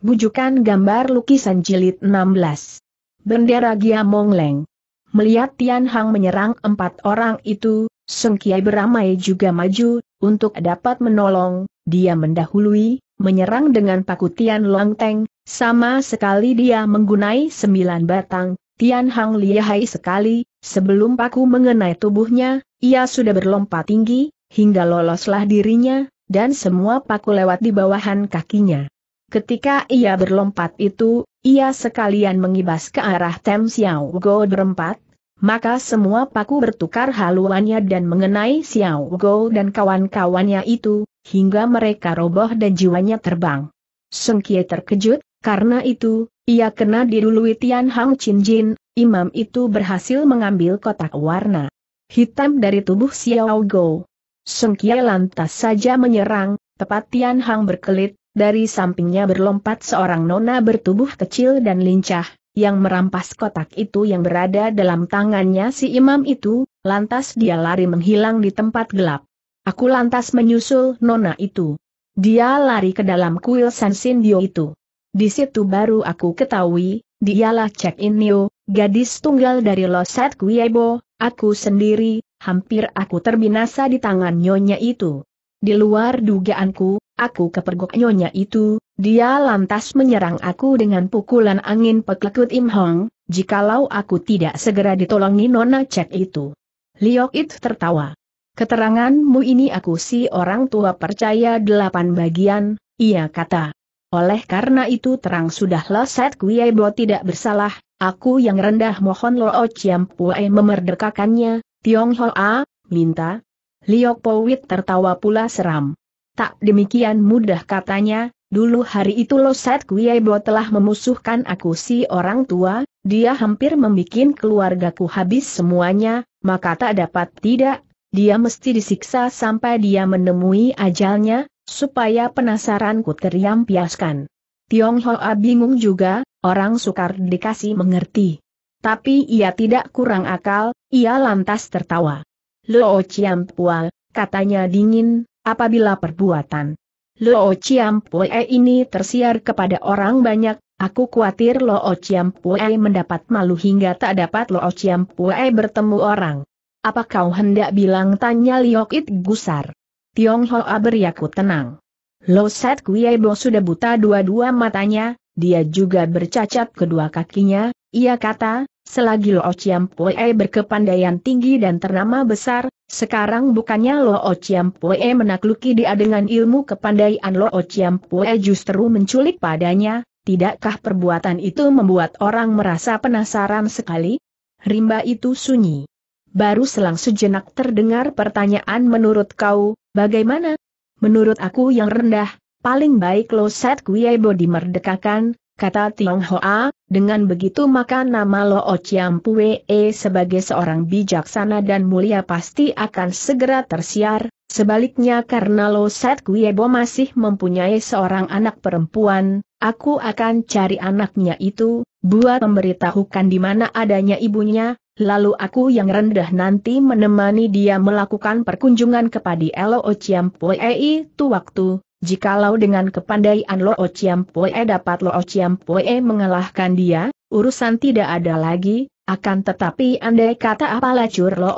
Bujukan gambar lukisan jilid 16. Bendera Gia Mongleng. Melihat Tian Hang menyerang empat orang itu, Seng Kiai beramai juga maju, untuk dapat menolong, dia mendahului, menyerang dengan paku Tian Longteng, sama sekali dia menggunai sembilan batang, Tian Hang lihai sekali, sebelum paku mengenai tubuhnya, ia sudah berlompat tinggi, hingga loloslah dirinya, dan semua paku lewat di bawahan kakinya. Ketika ia berlompat itu, ia sekalian mengibas ke arah Tem Xiao Go berempat, maka semua paku bertukar haluannya dan mengenai Xiao Go dan kawan-kawannya itu, hingga mereka roboh dan jiwanya terbang. Sung Kie terkejut, karena itu, ia kena dirului Tian Hang Chin Jin, imam itu berhasil mengambil kotak warna hitam dari tubuh Xiao Go. Sung Kie lantas saja menyerang, tepat Tian Hang berkelit, dari sampingnya berlompat seorang nona bertubuh kecil dan lincah, yang merampas kotak itu yang berada dalam tangannya si imam itu, lantas dia lari menghilang di tempat gelap. Aku lantas menyusul nona itu. Dia lari ke dalam kuil San Sindio itu. Di situ baru aku ketahui, dialah Cek Inio, gadis tunggal dari Loset Kuiebo, aku sendiri, hampir aku terbinasa di tangan nyonya itu. Di luar dugaanku, aku kepergok nyonya itu, dia lantas menyerang aku dengan pukulan angin peklekut Im Hong, jikalau aku tidak segera ditolongi nona cek itu. Liok itu tertawa. Keteranganmu ini aku si orang tua percaya delapan bagian, ia kata. Oleh karena itu terang sudahlah Set bo tidak bersalah, aku yang rendah mohon Lo oh Chiam Pue memerdekakannya, Tiong Hoa, minta. Liok Powit tertawa pula seram. Tak demikian mudah katanya, dulu hari itu Loset Kuyebo telah memusuhkan aku si orang tua, dia hampir membuat keluargaku habis semuanya, maka tak dapat tidak, dia mesti disiksa sampai dia menemui ajalnya, supaya penasaranku Tiong Hoa bingung juga, orang sukar dikasih mengerti. Tapi ia tidak kurang akal, ia lantas tertawa. Lo Chiam Pua, katanya dingin, Apabila perbuatan Lo Chiampue ini tersiar kepada orang banyak, aku khawatir Lo Chiampue mendapat malu hingga tak dapat Lo Chiampue bertemu orang. Apa kau hendak bilang tanya Liok It gusar? Tiong Hoa beriaku tenang. Lo Set Kuiebo sudah buta dua-dua matanya, dia juga bercacat kedua kakinya, ia kata, Selagi Lo Chiam Pue berkepandaian tinggi dan ternama besar, sekarang bukannya Lo Chiam Pue menakluki dia dengan ilmu kepandaian Lo Chiam Pue justru menculik padanya, tidakkah perbuatan itu membuat orang merasa penasaran sekali? Rimba itu sunyi. Baru selang sejenak terdengar pertanyaan menurut kau, bagaimana? Menurut aku yang rendah, paling baik Lo Set Bo dimerdekakan, kata Tiong Hoa, dengan begitu maka nama Lo Chiam Pue e sebagai seorang bijaksana dan mulia pasti akan segera tersiar, sebaliknya karena Lo Set Kuebo masih mempunyai seorang anak perempuan, aku akan cari anaknya itu, buat memberitahukan di mana adanya ibunya, lalu aku yang rendah nanti menemani dia melakukan perkunjungan kepada Lo Chiam Pue e itu waktu Jikalau dengan kepandaian Lo Poe dapat Lo Poe mengalahkan dia, urusan tidak ada lagi, akan tetapi andai kata apalah cur Lo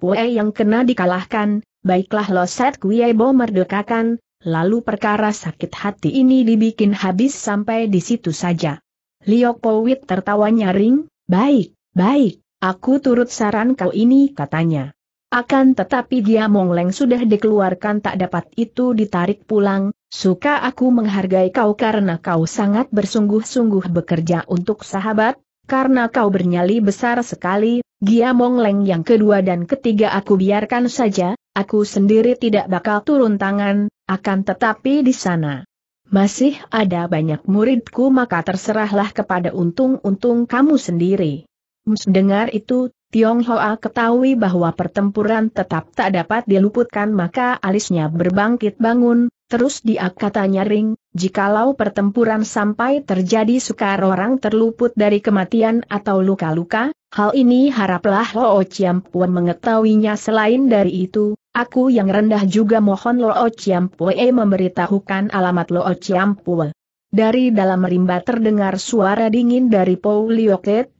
Poe yang kena dikalahkan, baiklah Lo Set Kuiebo merdekakan, lalu perkara sakit hati ini dibikin habis sampai di situ saja. Liok Powit tertawa nyaring, baik, baik, aku turut saran kau ini katanya. Akan tetapi dia Mongleng sudah dikeluarkan tak dapat itu ditarik pulang, suka aku menghargai kau karena kau sangat bersungguh-sungguh bekerja untuk sahabat, karena kau bernyali besar sekali, dia Mongleng yang kedua dan ketiga aku biarkan saja, aku sendiri tidak bakal turun tangan, akan tetapi di sana. Masih ada banyak muridku maka terserahlah kepada untung-untung kamu sendiri. Mus dengar itu, Tiong Hoa ketahui bahwa pertempuran tetap tak dapat diluputkan maka alisnya berbangkit bangun, terus dia katanya nyaring, jikalau pertempuran sampai terjadi sukar orang terluput dari kematian atau luka-luka, hal ini haraplah Loo Chiampue mengetahuinya selain dari itu, aku yang rendah juga mohon Loo Chiampue memberitahukan alamat Loo Chiampue. Dari dalam rimba terdengar suara dingin dari Paul Liokit,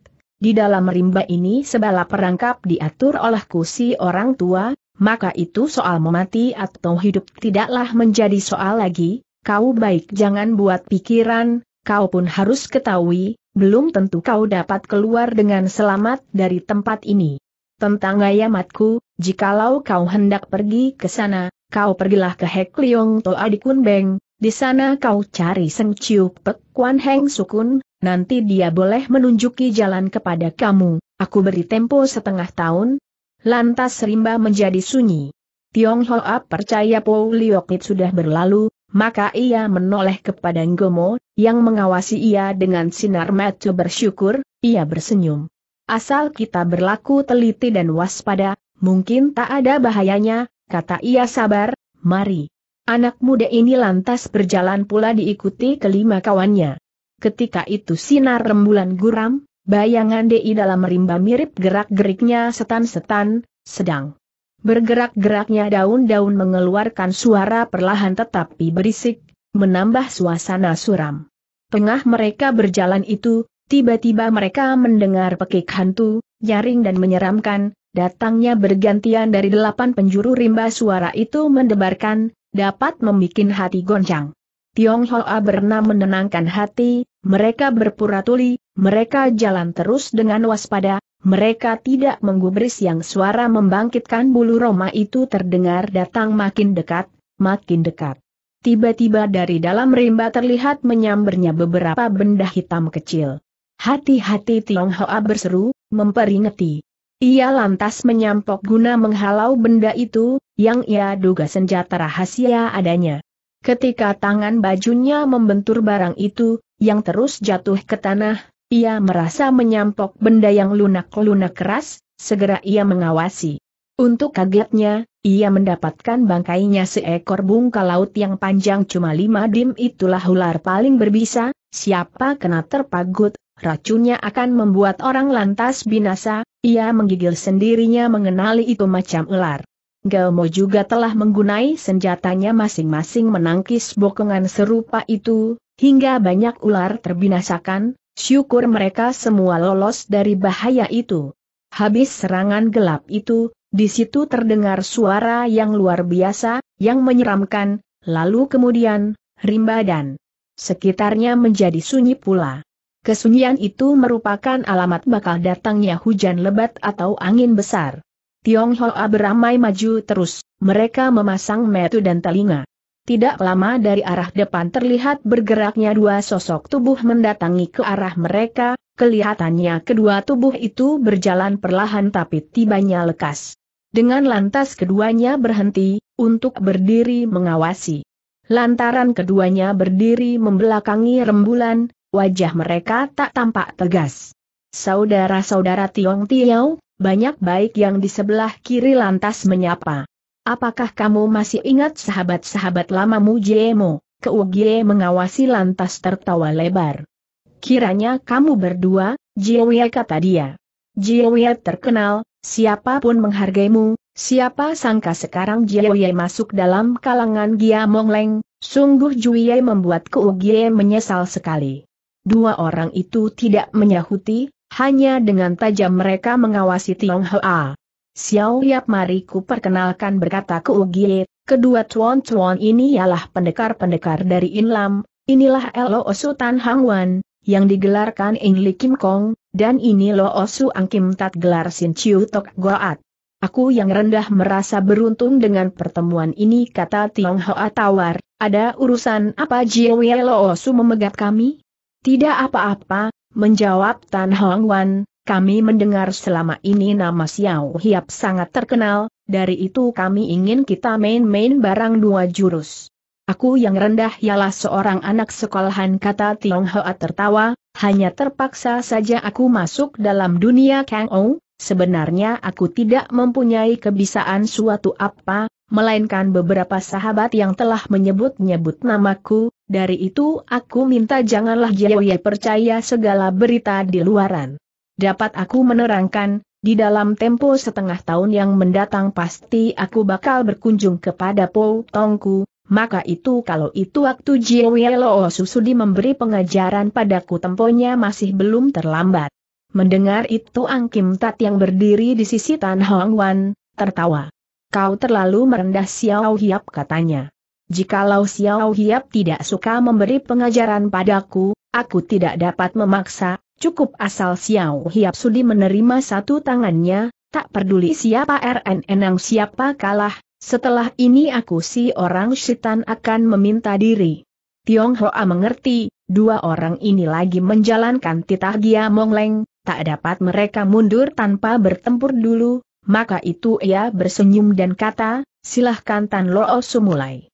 di dalam rimba ini sebala perangkap diatur oleh kusi orang tua, maka itu soal memati atau hidup tidaklah menjadi soal lagi, kau baik jangan buat pikiran, kau pun harus ketahui, belum tentu kau dapat keluar dengan selamat dari tempat ini. Tentang ayamatku, jikalau kau hendak pergi ke sana, kau pergilah ke Hek Leong To Adikun Beng, di sana kau cari Seng Chiu Pek Kuan Heng Sukun, nanti dia boleh menunjuki jalan kepada kamu, aku beri tempo setengah tahun. Lantas rimba menjadi sunyi. Tiong Tionghoa percaya Po Liokit sudah berlalu, maka ia menoleh kepada Ngomo, yang mengawasi ia dengan sinar mata bersyukur, ia bersenyum. Asal kita berlaku teliti dan waspada, mungkin tak ada bahayanya, kata ia sabar, mari. Anak muda ini lantas berjalan pula diikuti kelima kawannya. Ketika itu sinar rembulan guram, bayangan DI dalam rimba mirip gerak-geriknya setan-setan, sedang bergerak-geraknya daun-daun mengeluarkan suara perlahan tetapi berisik, menambah suasana suram. Tengah mereka berjalan itu, tiba-tiba mereka mendengar pekik hantu, nyaring dan menyeramkan, datangnya bergantian dari delapan penjuru rimba suara itu mendebarkan, dapat membuat hati goncang. Tiong Hoa bernama menenangkan hati, mereka berpura tuli, mereka jalan terus dengan waspada, mereka tidak menggubris yang suara membangkitkan bulu Roma itu terdengar datang makin dekat, makin dekat. Tiba-tiba dari dalam rimba terlihat menyambernya beberapa benda hitam kecil. Hati-hati Tiong Hoa berseru, memperingati. Ia lantas menyampok guna menghalau benda itu, yang ia duga senjata rahasia adanya. Ketika tangan bajunya membentur barang itu, yang terus jatuh ke tanah, ia merasa menyampok benda yang lunak-lunak keras, segera ia mengawasi. Untuk kagetnya, ia mendapatkan bangkainya seekor bungka laut yang panjang cuma lima dim itulah ular paling berbisa, siapa kena terpagut, racunnya akan membuat orang lantas binasa, ia menggigil sendirinya mengenali itu macam ular. Gelmo juga telah menggunai senjatanya masing-masing menangkis bokongan serupa itu, hingga banyak ular terbinasakan, syukur mereka semua lolos dari bahaya itu. Habis serangan gelap itu, di situ terdengar suara yang luar biasa, yang menyeramkan, lalu kemudian, rimba dan sekitarnya menjadi sunyi pula. Kesunyian itu merupakan alamat bakal datangnya hujan lebat atau angin besar. Tionghoa beramai maju terus, mereka memasang metu dan telinga. Tidak lama dari arah depan terlihat bergeraknya dua sosok tubuh mendatangi ke arah mereka, kelihatannya kedua tubuh itu berjalan perlahan tapi tibanya lekas. Dengan lantas keduanya berhenti, untuk berdiri mengawasi. Lantaran keduanya berdiri membelakangi rembulan, wajah mereka tak tampak tegas. Saudara-saudara Tiong Tiau, banyak baik yang di sebelah kiri lantas menyapa. Apakah kamu masih ingat sahabat-sahabat lamamu Jemo? Keugie mengawasi lantas tertawa lebar. Kiranya kamu berdua, Jiewie kata dia. Ya. Jiewie terkenal, siapapun menghargaimu, siapa sangka sekarang Jiewie masuk dalam kalangan Gia Mongleng, sungguh Juie membuat Keugie menyesal sekali. Dua orang itu tidak menyahuti, hanya dengan tajam mereka mengawasi Tiong Hoa. Xiao Yap mari ku perkenalkan berkata ke Ugie, kedua tuan-tuan ini ialah pendekar-pendekar dari Inlam, inilah Tan Sultan Wan, yang digelarkan Ing Li Kim Kong, dan ini Lo Osu Ang Kim Tat gelar Sin Chiu Tok Goat. Aku yang rendah merasa beruntung dengan pertemuan ini kata Tiong Hoa tawar, ada urusan apa Jiwe Lo Osu memegat kami? Tidak apa-apa, Menjawab Tan Hong Wan, kami mendengar selama ini nama Xiao Hiap sangat terkenal, dari itu kami ingin kita main-main barang dua jurus. Aku yang rendah ialah seorang anak sekolahan kata Tionghoa tertawa, hanya terpaksa saja aku masuk dalam dunia Kang Ou, sebenarnya aku tidak mempunyai kebisaan suatu apa, melainkan beberapa sahabat yang telah menyebut-nyebut namaku, dari itu aku minta janganlah Jiawei percaya segala berita di luaran. Dapat aku menerangkan, di dalam tempo setengah tahun yang mendatang pasti aku bakal berkunjung kepada Po Tongku, maka itu kalau itu waktu Jiawei Loo Susudi memberi pengajaran padaku temponya masih belum terlambat. Mendengar itu Ang Kim Tat yang berdiri di sisi Tan Hong Wan, tertawa. Kau terlalu merendah Xiao Hiap katanya. Jikalau Xiao Hiap tidak suka memberi pengajaran padaku, aku tidak dapat memaksa, cukup asal Xiao Hiap sudi menerima satu tangannya, tak peduli siapa RNN yang siapa kalah, setelah ini aku si orang setan akan meminta diri. Tiong Hoa mengerti, dua orang ini lagi menjalankan titah Mong mongleng, tak dapat mereka mundur tanpa bertempur dulu, maka itu ia bersenyum dan kata, silahkan Tan Loo mulai.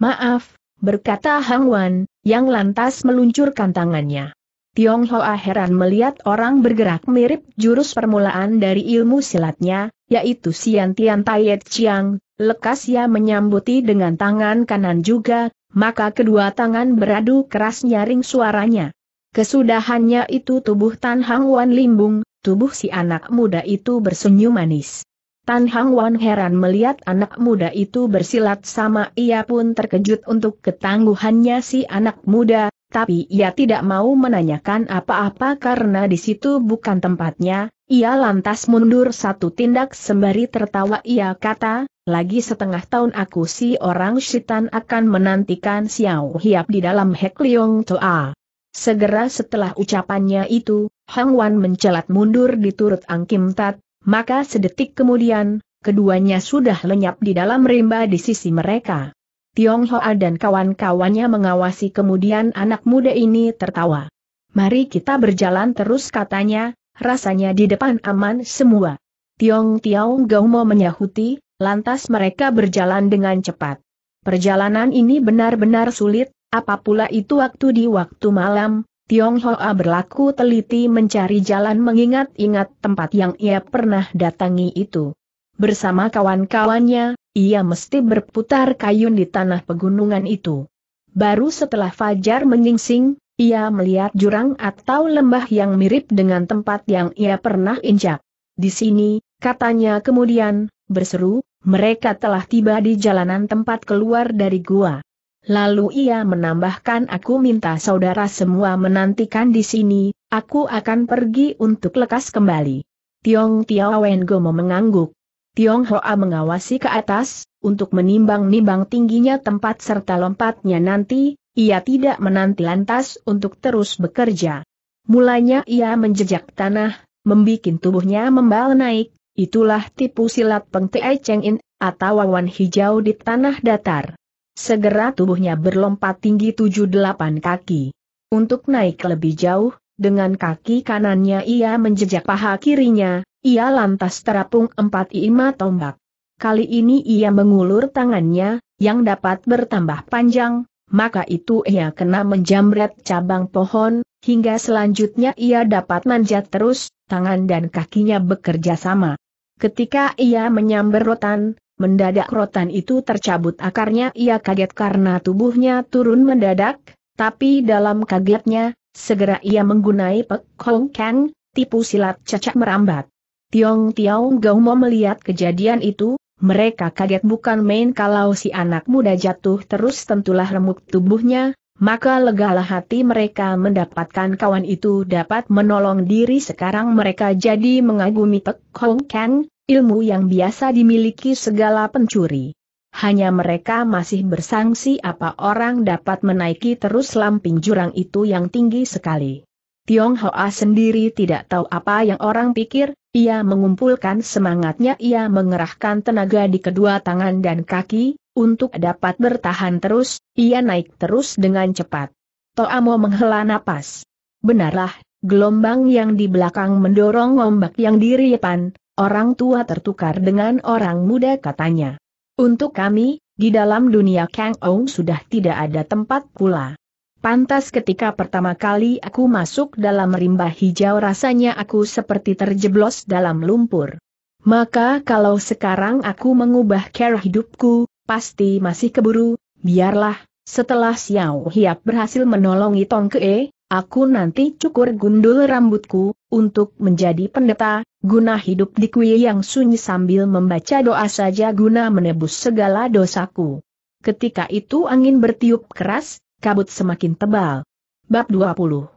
Maaf, berkata Hang Wan, yang lantas meluncurkan tangannya. Tiong Hoa heran melihat orang bergerak mirip jurus permulaan dari ilmu silatnya, yaitu Sian Tian Taiet Chiang, lekas ia menyambuti dengan tangan kanan juga, maka kedua tangan beradu keras nyaring suaranya. Kesudahannya itu tubuh Tan Hang Wan limbung, tubuh si anak muda itu bersenyum manis. Tan Hang Wan heran melihat anak muda itu bersilat sama ia pun terkejut untuk ketangguhannya si anak muda, tapi ia tidak mau menanyakan apa-apa karena di situ bukan tempatnya, ia lantas mundur satu tindak sembari tertawa ia kata, lagi setengah tahun aku si orang sitan akan menantikan Xiao Hiap di dalam Hek Leong Toa. Segera setelah ucapannya itu, Hang Wan mencelat mundur diturut Ang Kim Tat, maka sedetik kemudian, keduanya sudah lenyap di dalam rimba di sisi mereka. Tiong Hoa dan kawan-kawannya mengawasi kemudian anak muda ini tertawa. Mari kita berjalan terus katanya, rasanya di depan aman semua. Tiong Tiong mau menyahuti, lantas mereka berjalan dengan cepat. Perjalanan ini benar-benar sulit, apapula itu waktu di waktu malam, Hoa berlaku teliti mencari jalan mengingat-ingat tempat yang ia pernah datangi itu. Bersama kawan-kawannya, ia mesti berputar kayun di tanah pegunungan itu. Baru setelah fajar menyingsing, ia melihat jurang atau lembah yang mirip dengan tempat yang ia pernah injak. Di sini, katanya kemudian, berseru, mereka telah tiba di jalanan tempat keluar dari gua. Lalu ia menambahkan aku minta saudara semua menantikan di sini, aku akan pergi untuk lekas kembali. Tiong Tiao Go mengangguk. Tiong Hoa mengawasi ke atas, untuk menimbang-nimbang tingginya tempat serta lompatnya nanti, ia tidak menanti lantas untuk terus bekerja. Mulanya ia menjejak tanah, membikin tubuhnya membal naik, itulah tipu silat Peng Tae Cheng In, atau wawan hijau di tanah datar. Segera tubuhnya berlompat tinggi tujuh delapan kaki. Untuk naik lebih jauh, dengan kaki kanannya ia menjejak paha kirinya, ia lantas terapung empat lima tombak. Kali ini ia mengulur tangannya, yang dapat bertambah panjang, maka itu ia kena menjamret cabang pohon, hingga selanjutnya ia dapat manjat terus, tangan dan kakinya bekerja sama. Ketika ia menyamber rotan, Mendadak rotan itu tercabut akarnya ia kaget karena tubuhnya turun mendadak, tapi dalam kagetnya, segera ia menggunai Pek Hong Kang, tipu silat cacak merambat. Tiong Tiong gao mau melihat kejadian itu, mereka kaget bukan main kalau si anak muda jatuh terus tentulah remuk tubuhnya, maka legalah hati mereka mendapatkan kawan itu dapat menolong diri sekarang mereka jadi mengagumi Pek Hong Kang, ilmu yang biasa dimiliki segala pencuri. Hanya mereka masih bersangsi apa orang dapat menaiki terus lamping jurang itu yang tinggi sekali. Tiong Hoa sendiri tidak tahu apa yang orang pikir, ia mengumpulkan semangatnya ia mengerahkan tenaga di kedua tangan dan kaki, untuk dapat bertahan terus, ia naik terus dengan cepat. Toa mau menghela napas. Benarlah, gelombang yang di belakang mendorong ombak yang di depan, orang tua tertukar dengan orang muda katanya. Untuk kami, di dalam dunia Kang Ong sudah tidak ada tempat pula. Pantas ketika pertama kali aku masuk dalam rimba hijau rasanya aku seperti terjeblos dalam lumpur. Maka kalau sekarang aku mengubah cara hidupku, pasti masih keburu, biarlah, setelah Xiao Hiap berhasil menolongi Tong Kee, Aku nanti cukur gundul rambutku, untuk menjadi pendeta, guna hidup di kuil yang sunyi sambil membaca doa saja guna menebus segala dosaku. Ketika itu angin bertiup keras, kabut semakin tebal. Bab 20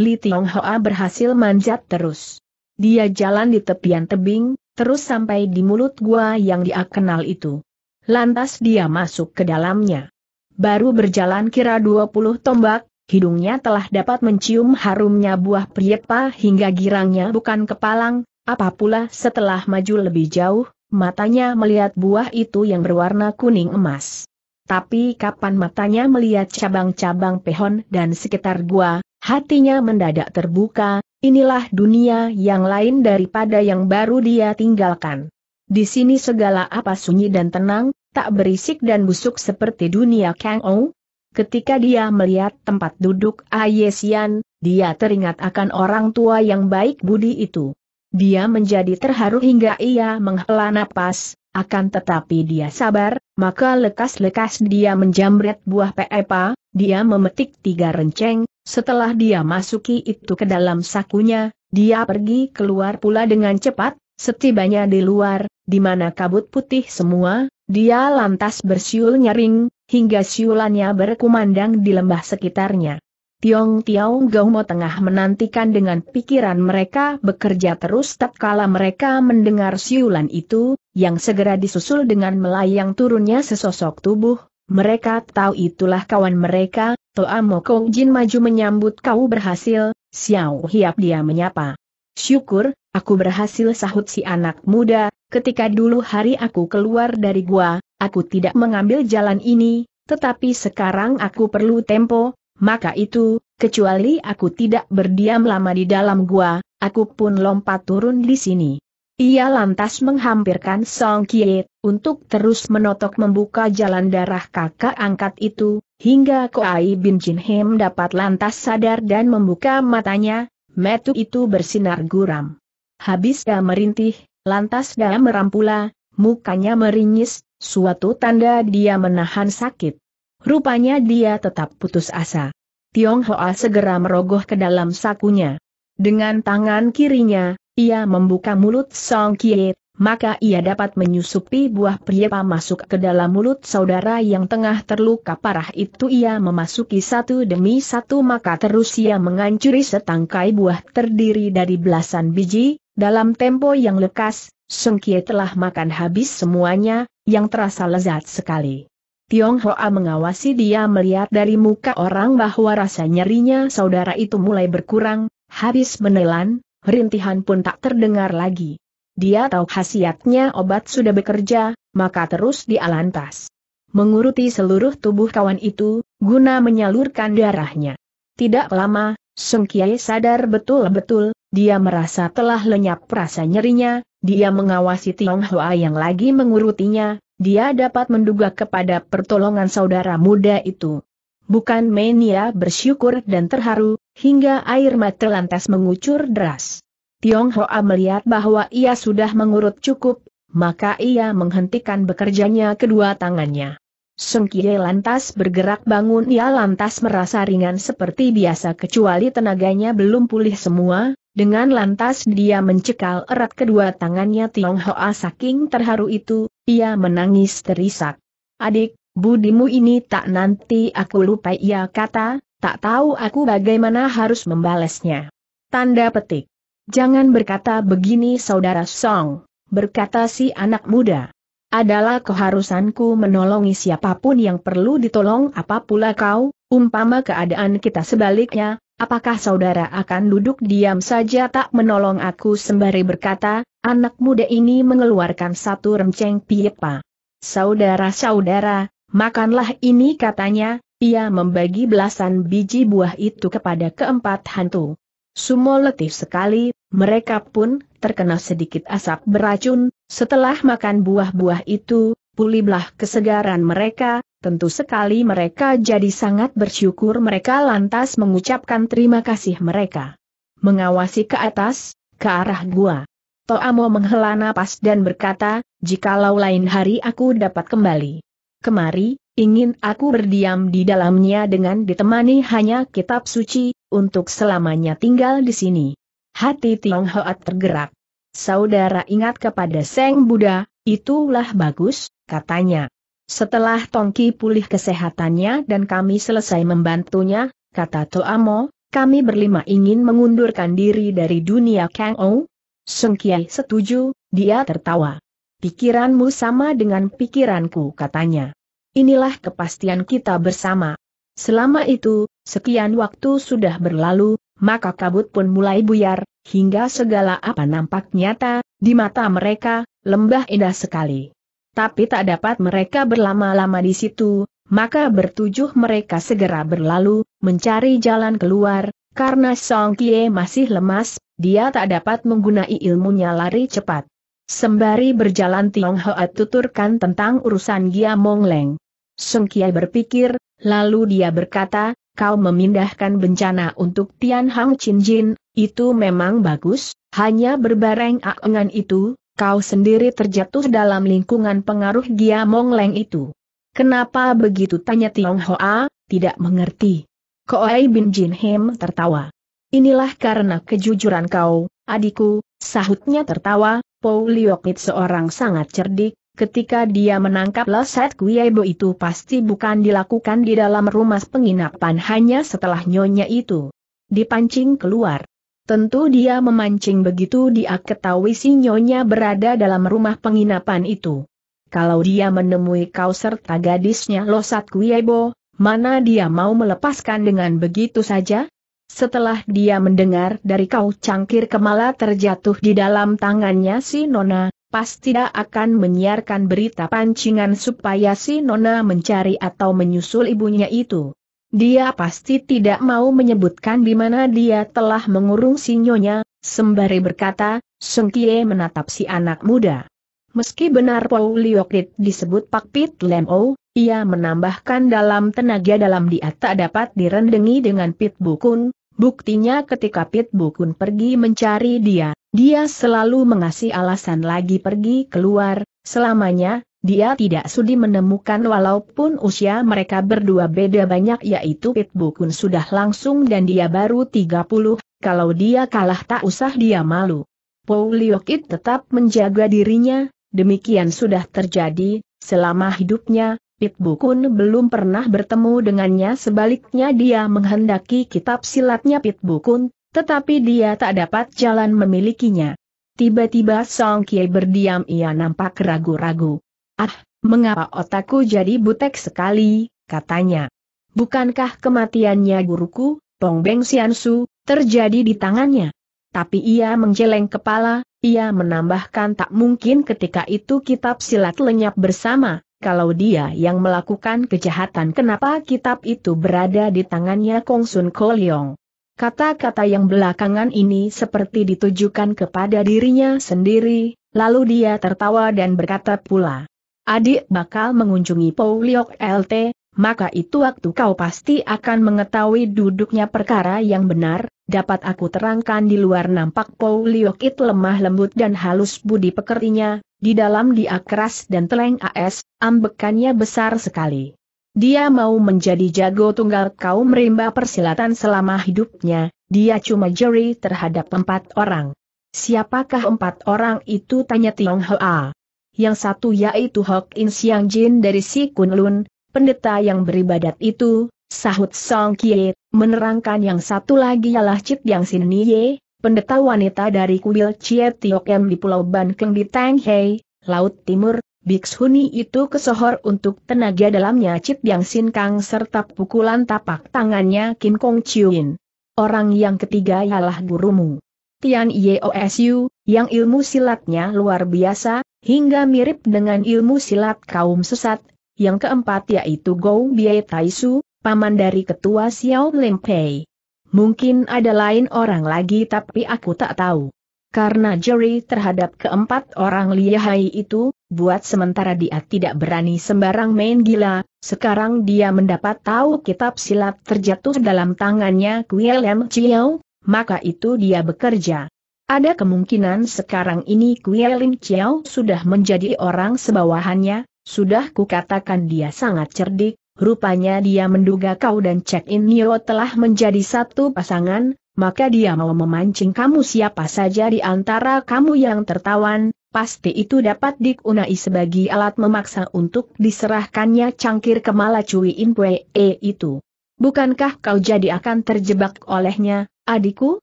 Li Tiong Hoa berhasil manjat terus. Dia jalan di tepian tebing, terus sampai di mulut gua yang dia kenal itu. Lantas dia masuk ke dalamnya. Baru berjalan kira 20 tombak, hidungnya telah dapat mencium harumnya buah priepa hingga girangnya bukan kepalang, apa pula setelah maju lebih jauh, matanya melihat buah itu yang berwarna kuning emas. Tapi kapan matanya melihat cabang-cabang pehon dan sekitar gua, hatinya mendadak terbuka, inilah dunia yang lain daripada yang baru dia tinggalkan. Di sini segala apa sunyi dan tenang, tak berisik dan busuk seperti dunia Kang Ong, Ketika dia melihat tempat duduk Ayesian, dia teringat akan orang tua yang baik budi itu. Dia menjadi terharu hingga ia menghela napas, akan tetapi dia sabar, maka lekas-lekas dia menjamret buah pepa, dia memetik tiga renceng, setelah dia masuki itu ke dalam sakunya, dia pergi keluar pula dengan cepat, setibanya di luar, di mana kabut putih semua, dia lantas bersiul nyaring, hingga siulannya berkumandang di lembah sekitarnya. Tiong Tiong Gaumo tengah menantikan dengan pikiran mereka bekerja terus tatkala mereka mendengar siulan itu, yang segera disusul dengan melayang turunnya sesosok tubuh, mereka tahu itulah kawan mereka, Toa Mokong Jin maju menyambut kau berhasil, Xiao Hiap dia menyapa. Syukur, aku berhasil sahut si anak muda, ketika dulu hari aku keluar dari gua, aku tidak mengambil jalan ini, tetapi sekarang aku perlu tempo, maka itu, kecuali aku tidak berdiam lama di dalam gua, aku pun lompat turun di sini. Ia lantas menghampirkan Song Kiet, untuk terus menotok membuka jalan darah kakak angkat itu, hingga Koai Bin Jin Hem dapat lantas sadar dan membuka matanya, metu itu bersinar guram. Habis dia merintih, lantas dia merampula, mukanya meringis, Suatu tanda dia menahan sakit. Rupanya dia tetap putus asa. Tiong Hoa segera merogoh ke dalam sakunya. Dengan tangan kirinya, ia membuka mulut Song Kie, maka ia dapat menyusupi buah priapa masuk ke dalam mulut saudara yang tengah terluka parah itu ia memasuki satu demi satu maka terus ia mengancuri setangkai buah terdiri dari belasan biji, dalam tempo yang lekas, Kie telah makan habis semuanya, yang terasa lezat sekali. Tiong Hoa mengawasi dia melihat dari muka orang bahwa rasa nyerinya saudara itu mulai berkurang, habis menelan, rintihan pun tak terdengar lagi. Dia tahu khasiatnya obat sudah bekerja, maka terus dialantas, Menguruti seluruh tubuh kawan itu, guna menyalurkan darahnya. Tidak lama, Sung Kiai sadar betul-betul, dia merasa telah lenyap rasa nyerinya, dia mengawasi Tiong Hoa yang lagi mengurutinya, dia dapat menduga kepada pertolongan saudara muda itu. Bukan mania bersyukur dan terharu, hingga air mata lantas mengucur deras. Tiong Hoa melihat bahwa ia sudah mengurut cukup, maka ia menghentikan bekerjanya kedua tangannya. Sung Kie lantas bergerak bangun ia lantas merasa ringan seperti biasa kecuali tenaganya belum pulih semua, dengan lantas dia mencekal erat kedua tangannya Hoa saking terharu itu, ia menangis terisak. Adik, budimu ini tak nanti aku lupa ia kata, tak tahu aku bagaimana harus membalasnya. Tanda petik. Jangan berkata begini saudara Song, berkata si anak muda. Adalah keharusanku menolongi siapapun yang perlu ditolong apapula kau, umpama keadaan kita sebaliknya, Apakah saudara akan duduk diam saja tak menolong aku sembari berkata, anak muda ini mengeluarkan satu remceng pipa. Saudara-saudara, makanlah ini katanya, ia membagi belasan biji buah itu kepada keempat hantu. Sumo letih sekali, mereka pun terkena sedikit asap beracun, setelah makan buah-buah itu, pulihlah kesegaran mereka, Tentu sekali mereka jadi sangat bersyukur mereka lantas mengucapkan terima kasih mereka. Mengawasi ke atas, ke arah gua. Toamo menghela napas dan berkata, jikalau lain hari aku dapat kembali. Kemari, ingin aku berdiam di dalamnya dengan ditemani hanya kitab suci, untuk selamanya tinggal di sini. Hati Tionghoa tergerak. Saudara ingat kepada Seng Buddha, itulah bagus, katanya. Setelah Tongki pulih kesehatannya dan kami selesai membantunya, kata Toamo, kami berlima ingin mengundurkan diri dari dunia Kang Ou. Sung Kiai setuju, dia tertawa. Pikiranmu sama dengan pikiranku katanya. Inilah kepastian kita bersama. Selama itu, sekian waktu sudah berlalu, maka kabut pun mulai buyar, hingga segala apa nampak nyata, di mata mereka, lembah indah sekali tapi tak dapat mereka berlama-lama di situ, maka bertujuh mereka segera berlalu, mencari jalan keluar, karena Song Kie masih lemas, dia tak dapat menggunai ilmunya lari cepat. Sembari berjalan Tiong Hoa tuturkan tentang urusan Gia Mong Leng. Song Kie berpikir, lalu dia berkata, kau memindahkan bencana untuk Tian Hang Chin Jin, itu memang bagus, hanya berbareng akengan itu, kau sendiri terjatuh dalam lingkungan pengaruh Gia Leng itu. Kenapa begitu tanya Tiong Hoa, tidak mengerti. Koai bin Jin Hem tertawa. Inilah karena kejujuran kau, adikku, sahutnya tertawa, Paul Lioknit seorang sangat cerdik, ketika dia menangkap Leset Kuyebo itu pasti bukan dilakukan di dalam rumah penginapan hanya setelah nyonya itu dipancing keluar. Tentu dia memancing begitu dia ketahui si Nyonya berada dalam rumah penginapan itu. Kalau dia menemui kau serta gadisnya Losat Kuyebo, mana dia mau melepaskan dengan begitu saja? Setelah dia mendengar dari kau cangkir kemala terjatuh di dalam tangannya si Nona, pasti dia akan menyiarkan berita pancingan supaya si Nona mencari atau menyusul ibunya itu. Dia pasti tidak mau menyebutkan di mana dia telah mengurung sinyonya, sembari berkata, Sung Kie menatap si anak muda. Meski benar Paul Liokrit disebut Pak Pit O, ia menambahkan dalam tenaga dalam dia tak dapat direndengi dengan Pit Bukun, buktinya ketika Pit Bukun pergi mencari dia, dia selalu mengasih alasan lagi pergi keluar, selamanya, dia tidak sudi menemukan walaupun usia mereka berdua beda banyak yaitu Pit Bukun sudah langsung dan dia baru 30, kalau dia kalah tak usah dia malu. Liokit tetap menjaga dirinya, demikian sudah terjadi, selama hidupnya, Pit Bukun belum pernah bertemu dengannya sebaliknya dia menghendaki kitab silatnya Pit Bukun, tetapi dia tak dapat jalan memilikinya. Tiba-tiba Song Kie berdiam ia nampak ragu-ragu. Ah, mengapa otakku jadi butek sekali, katanya. Bukankah kematiannya guruku, Pong Beng Siansu, terjadi di tangannya? Tapi ia menjeleng kepala, ia menambahkan tak mungkin ketika itu kitab silat lenyap bersama, kalau dia yang melakukan kejahatan kenapa kitab itu berada di tangannya Kong Sun Kolyong. Kata-kata yang belakangan ini seperti ditujukan kepada dirinya sendiri, lalu dia tertawa dan berkata pula adik bakal mengunjungi Pauliok LT, maka itu waktu kau pasti akan mengetahui duduknya perkara yang benar, dapat aku terangkan di luar nampak Pauliok itu lemah lembut dan halus budi pekertinya, di dalam dia keras dan teleng AS, ambekannya besar sekali. Dia mau menjadi jago tunggal kaum rimba persilatan selama hidupnya, dia cuma jeri terhadap empat orang. Siapakah empat orang itu tanya Tiong Hoa yang satu yaitu Hok In Siang Jin dari Si Kunlun, pendeta yang beribadat itu, sahut Song Kie, menerangkan yang satu lagi ialah Cit Yang Sin Nie, pendeta wanita dari kuil Chie M di Pulau Ban Bankeng di Tanghei, Laut Timur, Huni itu kesohor untuk tenaga dalamnya Cit Yang Sin Kang serta pukulan tapak tangannya Kim Kong Chiuin. Orang yang ketiga ialah gurumu. Tian Yeosu, yang ilmu silatnya luar biasa, hingga mirip dengan ilmu silat kaum sesat, yang keempat yaitu Gou Biai Taisu, paman dari ketua Xiao Limpei. Mungkin ada lain orang lagi tapi aku tak tahu. Karena jeri terhadap keempat orang lihai itu, buat sementara dia tidak berani sembarang main gila, sekarang dia mendapat tahu kitab silat terjatuh dalam tangannya Kuilem Chiao, maka itu dia bekerja. Ada kemungkinan sekarang ini Kue Lim Chiao sudah menjadi orang sebawahannya, sudah kukatakan dia sangat cerdik, rupanya dia menduga kau dan Cek In Nio telah menjadi satu pasangan, maka dia mau memancing kamu siapa saja di antara kamu yang tertawan, pasti itu dapat dikunai sebagai alat memaksa untuk diserahkannya cangkir kemala cuiin kue e itu. Bukankah kau jadi akan terjebak olehnya, adikku?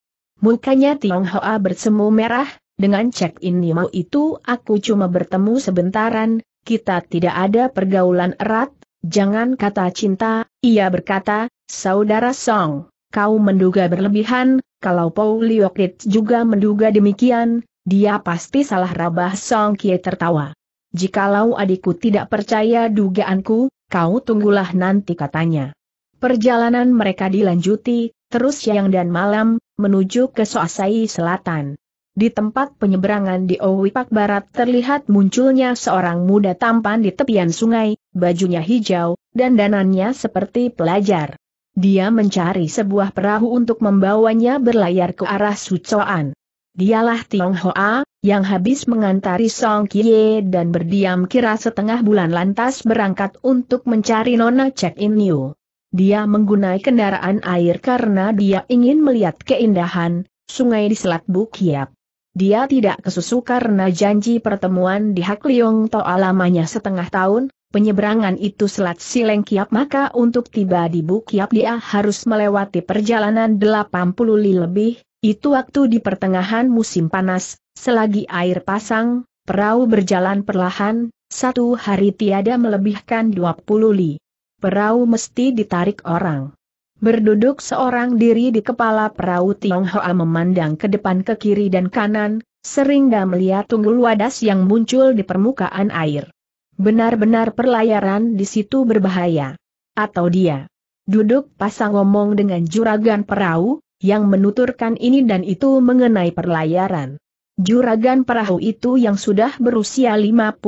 Mukanya Tiang Hoa bersemu merah, dengan cek ini mau itu aku cuma bertemu sebentaran, kita tidak ada pergaulan erat, jangan kata cinta, ia berkata, saudara Song, kau menduga berlebihan, kalau Paul Liokrit juga menduga demikian, dia pasti salah rabah Song Kie tertawa. Jikalau adikku tidak percaya dugaanku, kau tunggulah nanti katanya. Perjalanan mereka dilanjuti, terus siang dan malam, menuju ke Soasai Selatan. Di tempat penyeberangan di Owipak Barat terlihat munculnya seorang muda tampan di tepian sungai, bajunya hijau, dan danannya seperti pelajar. Dia mencari sebuah perahu untuk membawanya berlayar ke arah Sucoan. Dialah Tiong Hoa, yang habis mengantari Song Kie dan berdiam kira setengah bulan lantas berangkat untuk mencari Nona Check In New. Dia menggunai kendaraan air karena dia ingin melihat keindahan, sungai di Selat Bukiap. Dia tidak kesusu karena janji pertemuan di Hak Liong Toa lamanya setengah tahun, penyeberangan itu Selat Silengkiap maka untuk tiba di Bukiap dia harus melewati perjalanan 80 li lebih, itu waktu di pertengahan musim panas, selagi air pasang, perahu berjalan perlahan, satu hari tiada melebihkan 20 li perahu mesti ditarik orang. Berduduk seorang diri di kepala perahu Tionghoa memandang ke depan ke kiri dan kanan, seringga melihat tunggul wadas yang muncul di permukaan air. Benar-benar perlayaran di situ berbahaya. Atau dia duduk pasang ngomong dengan juragan perahu, yang menuturkan ini dan itu mengenai perlayaran. Juragan perahu itu yang sudah berusia 57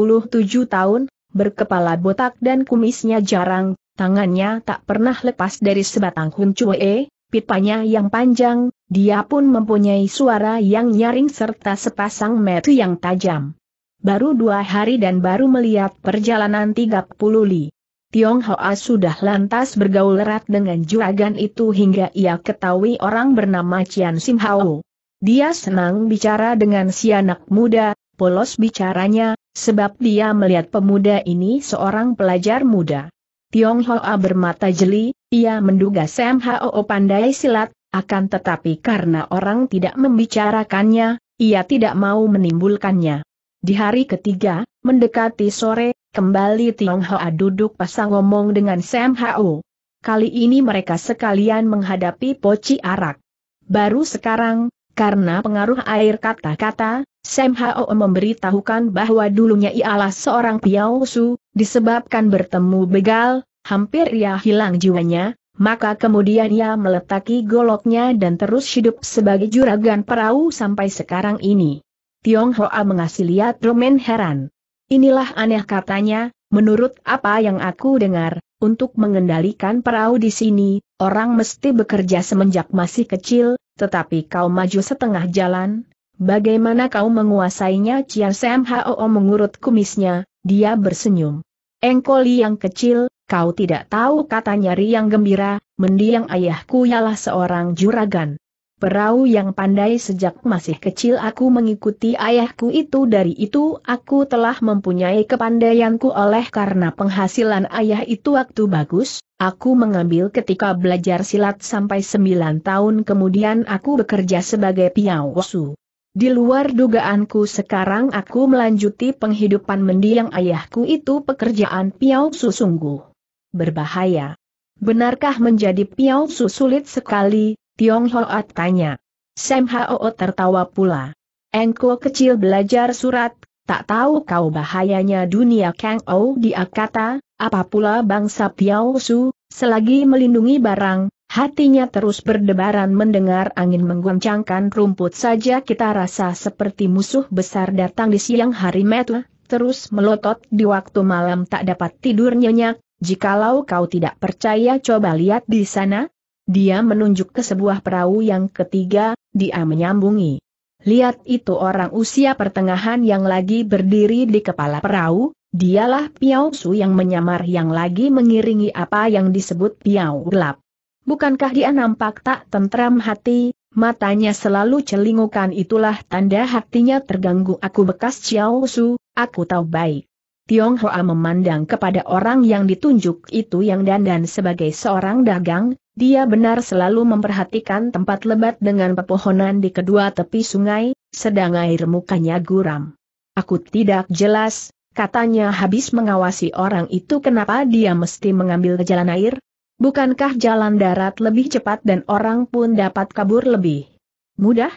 tahun, berkepala botak dan kumisnya jarang Tangannya tak pernah lepas dari sebatang huncue, pipanya yang panjang, dia pun mempunyai suara yang nyaring serta sepasang metu yang tajam. Baru dua hari dan baru melihat perjalanan 30 li. Tiong Hoa sudah lantas bergaul erat dengan juragan itu hingga ia ketahui orang bernama Cian Sim Hao. Dia senang bicara dengan si anak muda, polos bicaranya, sebab dia melihat pemuda ini seorang pelajar muda. Tiong Hoa bermata jeli, ia menduga Sam Hao pandai silat, akan tetapi karena orang tidak membicarakannya, ia tidak mau menimbulkannya. Di hari ketiga, mendekati sore, kembali Tiong Hoa duduk pasang ngomong dengan Sam Hao. Kali ini mereka sekalian menghadapi poci arak. Baru sekarang, karena pengaruh air kata-kata, Sam Hao memberitahukan bahwa dulunya ialah seorang piausu, Disebabkan bertemu begal, hampir ia hilang jiwanya, maka kemudian ia meletaki goloknya dan terus hidup sebagai juragan perahu sampai sekarang ini. Tionghoa mengasih lihat Roman heran. Inilah aneh katanya, menurut apa yang aku dengar, untuk mengendalikan perahu di sini, orang mesti bekerja semenjak masih kecil, tetapi kau maju setengah jalan, Bagaimana kau menguasainya Cian Sam Hao mengurut kumisnya, dia bersenyum. Engkoli yang kecil, kau tidak tahu katanya riang gembira, mendiang ayahku ialah seorang juragan. Perahu yang pandai sejak masih kecil aku mengikuti ayahku itu dari itu aku telah mempunyai kepandaianku oleh karena penghasilan ayah itu waktu bagus, aku mengambil ketika belajar silat sampai 9 tahun kemudian aku bekerja sebagai piawosu. Di luar dugaanku sekarang aku melanjuti penghidupan mendiang ayahku itu pekerjaan piauksu sungguh. Berbahaya. Benarkah menjadi piauksu sulit sekali, Tiong Hoat tanya. Sam Hao tertawa pula. Engko kecil belajar surat, tak tahu kau bahayanya dunia Kang Ou dia kata, apa pula bangsa su, selagi melindungi barang, Hatinya terus berdebaran mendengar angin mengguncangkan rumput saja kita rasa seperti musuh besar datang di siang hari metu, terus melotot di waktu malam tak dapat tidur nyenyak, jikalau kau tidak percaya coba lihat di sana. Dia menunjuk ke sebuah perahu yang ketiga, dia menyambungi. Lihat itu orang usia pertengahan yang lagi berdiri di kepala perahu, dialah Piausu Su yang menyamar yang lagi mengiringi apa yang disebut Piau Gelap. Bukankah dia nampak tak tentram hati, matanya selalu celingukan itulah tanda hatinya terganggu aku bekas Chiao Su, aku tahu baik. Tiong Hoa memandang kepada orang yang ditunjuk itu yang dandan sebagai seorang dagang, dia benar selalu memperhatikan tempat lebat dengan pepohonan di kedua tepi sungai, sedang air mukanya guram. Aku tidak jelas, katanya habis mengawasi orang itu kenapa dia mesti mengambil jalan air, Bukankah jalan darat lebih cepat dan orang pun dapat kabur lebih mudah?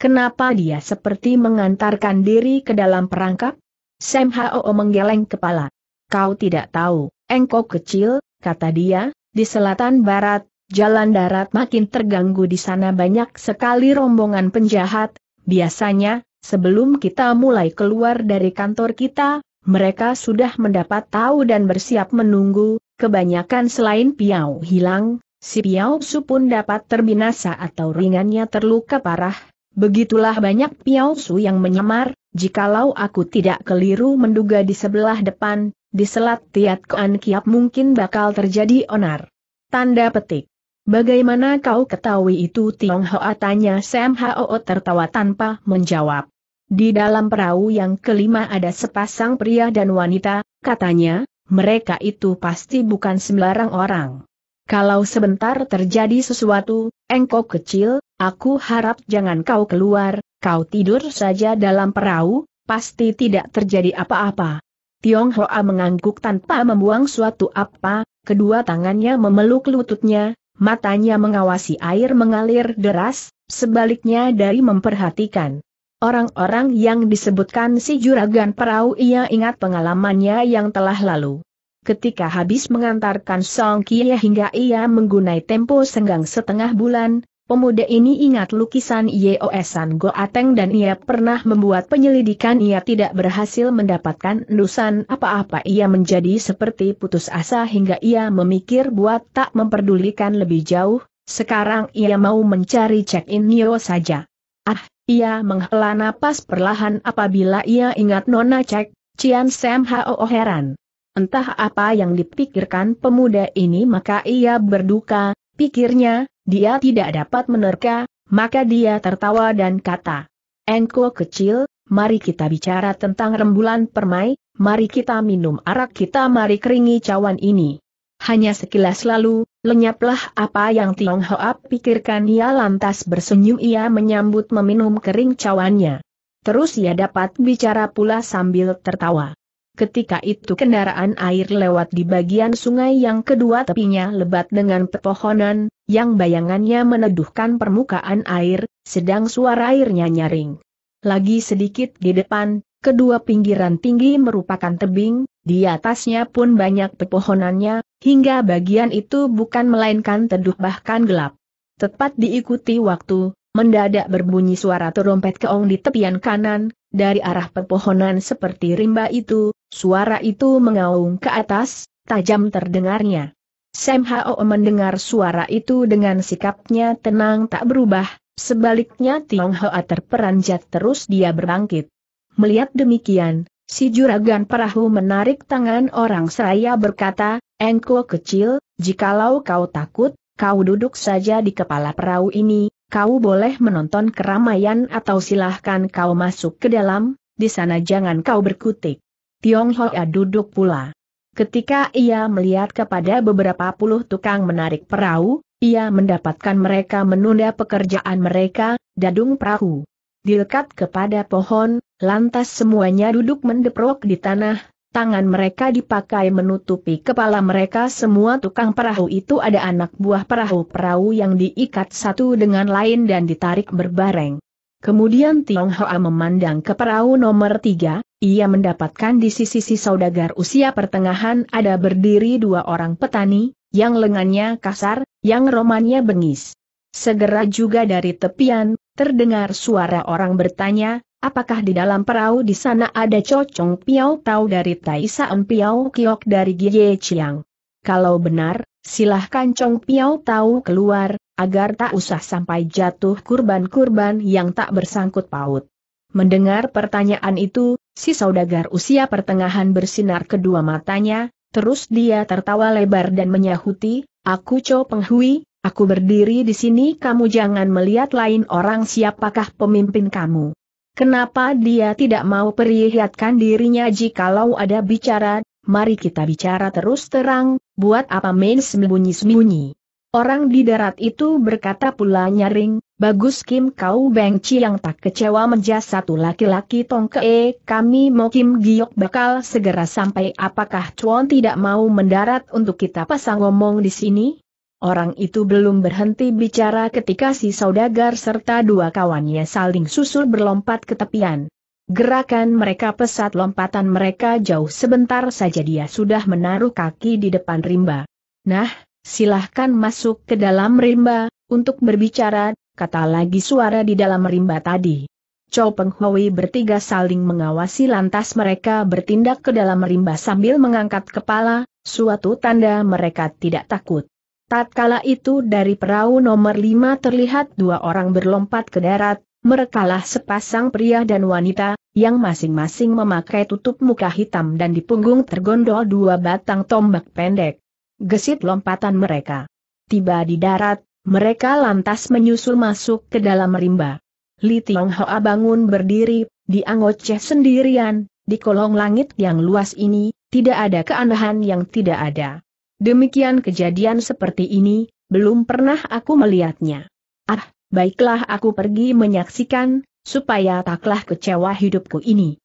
Kenapa dia seperti mengantarkan diri ke dalam perangkap? Sam Hao menggeleng kepala. Kau tidak tahu, engkau kecil, kata dia, di selatan barat, jalan darat makin terganggu di sana banyak sekali rombongan penjahat, biasanya, sebelum kita mulai keluar dari kantor kita, mereka sudah mendapat tahu dan bersiap menunggu, Kebanyakan selain Piau hilang, si Piau Su pun dapat terbinasa atau ringannya terluka parah. Begitulah banyak Piau Su yang menyamar, jikalau aku tidak keliru menduga di sebelah depan, di selat Tiat Kuan Kiap mungkin bakal terjadi onar. Tanda petik. Bagaimana kau ketahui itu Tionghoa tanya Sam Hoa tertawa tanpa menjawab. Di dalam perahu yang kelima ada sepasang pria dan wanita, katanya, mereka itu pasti bukan sembarang orang. Kalau sebentar terjadi sesuatu, engkau kecil, aku harap jangan kau keluar, kau tidur saja dalam perahu, pasti tidak terjadi apa-apa. Hoa mengangguk tanpa membuang suatu apa, kedua tangannya memeluk lututnya, matanya mengawasi air mengalir deras, sebaliknya dari memperhatikan. Orang-orang yang disebutkan si juragan perahu ia ingat pengalamannya yang telah lalu. Ketika habis mengantarkan Song Kie hingga ia menggunai tempo senggang setengah bulan, Pemuda ini ingat lukisan Yeosan Goateng dan ia pernah membuat penyelidikan ia tidak berhasil mendapatkan nusan apa-apa ia menjadi seperti putus asa hingga ia memikir buat tak memperdulikan lebih jauh, sekarang ia mau mencari check-in Nio saja. Ah, ia menghela napas perlahan apabila ia ingat Nona Cek, Cian Sam Hao heran. Entah apa yang dipikirkan pemuda ini maka ia berduka, pikirnya, dia tidak dapat menerka, maka dia tertawa dan kata, Engko kecil, mari kita bicara tentang rembulan permai, mari kita minum arak kita mari keringi cawan ini. Hanya sekilas lalu, lenyaplah apa yang Tiong Hoa pikirkan ia lantas bersenyum ia menyambut meminum kering cawannya. Terus ia dapat bicara pula sambil tertawa. Ketika itu kendaraan air lewat di bagian sungai yang kedua tepinya lebat dengan pepohonan, yang bayangannya meneduhkan permukaan air, sedang suara airnya nyaring. Lagi sedikit di depan, kedua pinggiran tinggi merupakan tebing, di atasnya pun banyak pepohonannya, Hingga bagian itu bukan melainkan teduh bahkan gelap. Tepat diikuti waktu, mendadak berbunyi suara terompet keong di tepian kanan, dari arah pepohonan seperti rimba itu, suara itu mengaung ke atas, tajam terdengarnya. Sam Hao mendengar suara itu dengan sikapnya tenang tak berubah, sebaliknya Tiong Hoa terperanjat terus dia berbangkit. Melihat demikian, si juragan perahu menarik tangan orang seraya berkata, Engko kecil, jikalau kau takut, kau duduk saja di kepala perahu ini, kau boleh menonton keramaian atau silahkan kau masuk ke dalam, di sana jangan kau berkutik. Hoa duduk pula. Ketika ia melihat kepada beberapa puluh tukang menarik perahu, ia mendapatkan mereka menunda pekerjaan mereka, dadung perahu. Dilekat kepada pohon, lantas semuanya duduk mendeprok di tanah, tangan mereka dipakai menutupi kepala mereka semua tukang perahu itu ada anak buah perahu-perahu yang diikat satu dengan lain dan ditarik berbareng. Kemudian Tiong Hoa memandang ke perahu nomor tiga, ia mendapatkan di sisi-sisi saudagar usia pertengahan ada berdiri dua orang petani, yang lengannya kasar, yang romannya bengis. Segera juga dari tepian, terdengar suara orang bertanya, Apakah di dalam perahu di sana ada cocong piau tau dari Taisa Empiau Kiok dari Gie Chiang? Kalau benar, silahkan Cong Piau Tau keluar, agar tak usah sampai jatuh kurban-kurban yang tak bersangkut paut. Mendengar pertanyaan itu, si saudagar usia pertengahan bersinar kedua matanya, terus dia tertawa lebar dan menyahuti, Aku Cho Penghui, aku berdiri di sini kamu jangan melihat lain orang siapakah pemimpin kamu. Kenapa dia tidak mau perlihatkan dirinya jika jikalau ada bicara, mari kita bicara terus terang, buat apa main sembunyi-sembunyi. Orang di darat itu berkata pula nyaring, bagus Kim Kau Beng Chi yang tak kecewa menja satu laki-laki tongkee, eh, kami mau Kim Giok bakal segera sampai apakah Chuan tidak mau mendarat untuk kita pasang ngomong di sini? Orang itu belum berhenti bicara ketika si saudagar serta dua kawannya saling susul berlompat ke tepian. Gerakan mereka pesat lompatan mereka jauh sebentar saja dia sudah menaruh kaki di depan rimba. Nah, silahkan masuk ke dalam rimba, untuk berbicara, kata lagi suara di dalam rimba tadi. Chow Peng Hui bertiga saling mengawasi lantas mereka bertindak ke dalam rimba sambil mengangkat kepala, suatu tanda mereka tidak takut. Tatkala itu dari perahu nomor lima terlihat dua orang berlompat ke darat, merekalah sepasang pria dan wanita, yang masing-masing memakai tutup muka hitam dan di punggung tergondol dua batang tombak pendek. Gesit lompatan mereka. Tiba di darat, mereka lantas menyusul masuk ke dalam rimba. Li Tiong Hoa bangun berdiri, di Angoceh sendirian, di kolong langit yang luas ini, tidak ada keanehan yang tidak ada. Demikian kejadian seperti ini, belum pernah aku melihatnya. Ah, baiklah aku pergi menyaksikan, supaya taklah kecewa hidupku ini.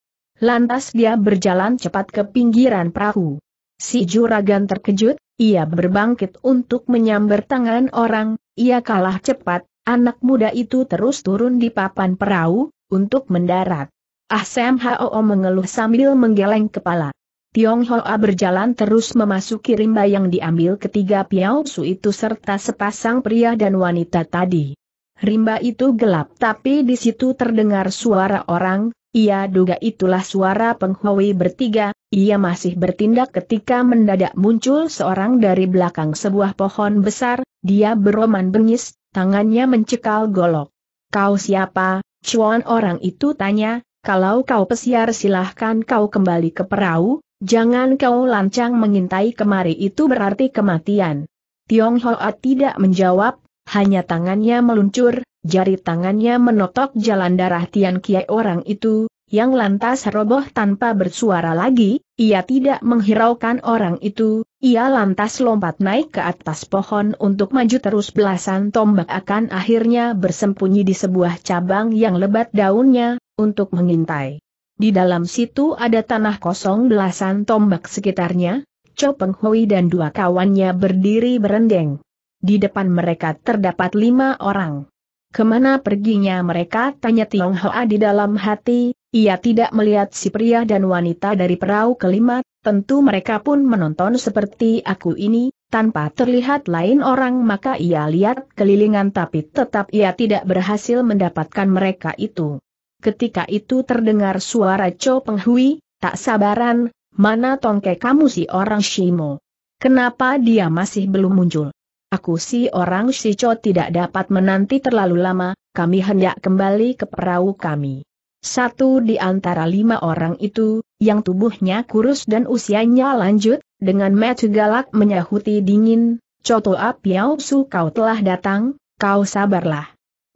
Lantas dia berjalan cepat ke pinggiran perahu. Si juragan terkejut, ia berbangkit untuk menyambar tangan orang, ia kalah cepat, anak muda itu terus turun di papan perahu, untuk mendarat. Ah Sam Hao mengeluh sambil menggeleng kepala. Tiong Hoa berjalan terus memasuki rimba yang diambil ketiga Piao Su itu serta sepasang pria dan wanita tadi. Rimba itu gelap tapi di situ terdengar suara orang, ia duga itulah suara penghawi bertiga, ia masih bertindak ketika mendadak muncul seorang dari belakang sebuah pohon besar, dia beroman bengis, tangannya mencekal golok. Kau siapa? Cuan orang itu tanya, kalau kau pesiar silahkan kau kembali ke perahu, Jangan kau lancang mengintai kemari itu berarti kematian. Tiong Hoa tidak menjawab, hanya tangannya meluncur, jari tangannya menotok jalan darah Tian Kiai orang itu, yang lantas roboh tanpa bersuara lagi, ia tidak menghiraukan orang itu, ia lantas lompat naik ke atas pohon untuk maju terus belasan tombak akan akhirnya bersembunyi di sebuah cabang yang lebat daunnya, untuk mengintai. Di dalam situ ada tanah kosong belasan tombak sekitarnya, Chou Penghui Hui dan dua kawannya berdiri berendeng. Di depan mereka terdapat lima orang. Kemana perginya mereka tanya Tiong Hoa di dalam hati, ia tidak melihat si pria dan wanita dari perahu kelima, tentu mereka pun menonton seperti aku ini, tanpa terlihat lain orang maka ia lihat kelilingan tapi tetap ia tidak berhasil mendapatkan mereka itu ketika itu terdengar suara Cho Penghui, tak sabaran, mana tongke kamu si orang Shimo? Kenapa dia masih belum muncul? Aku si orang Shicho tidak dapat menanti terlalu lama, kami hendak kembali ke perahu kami. Satu di antara lima orang itu, yang tubuhnya kurus dan usianya lanjut, dengan metu galak menyahuti dingin, Coto Piao Su kau telah datang, kau sabarlah.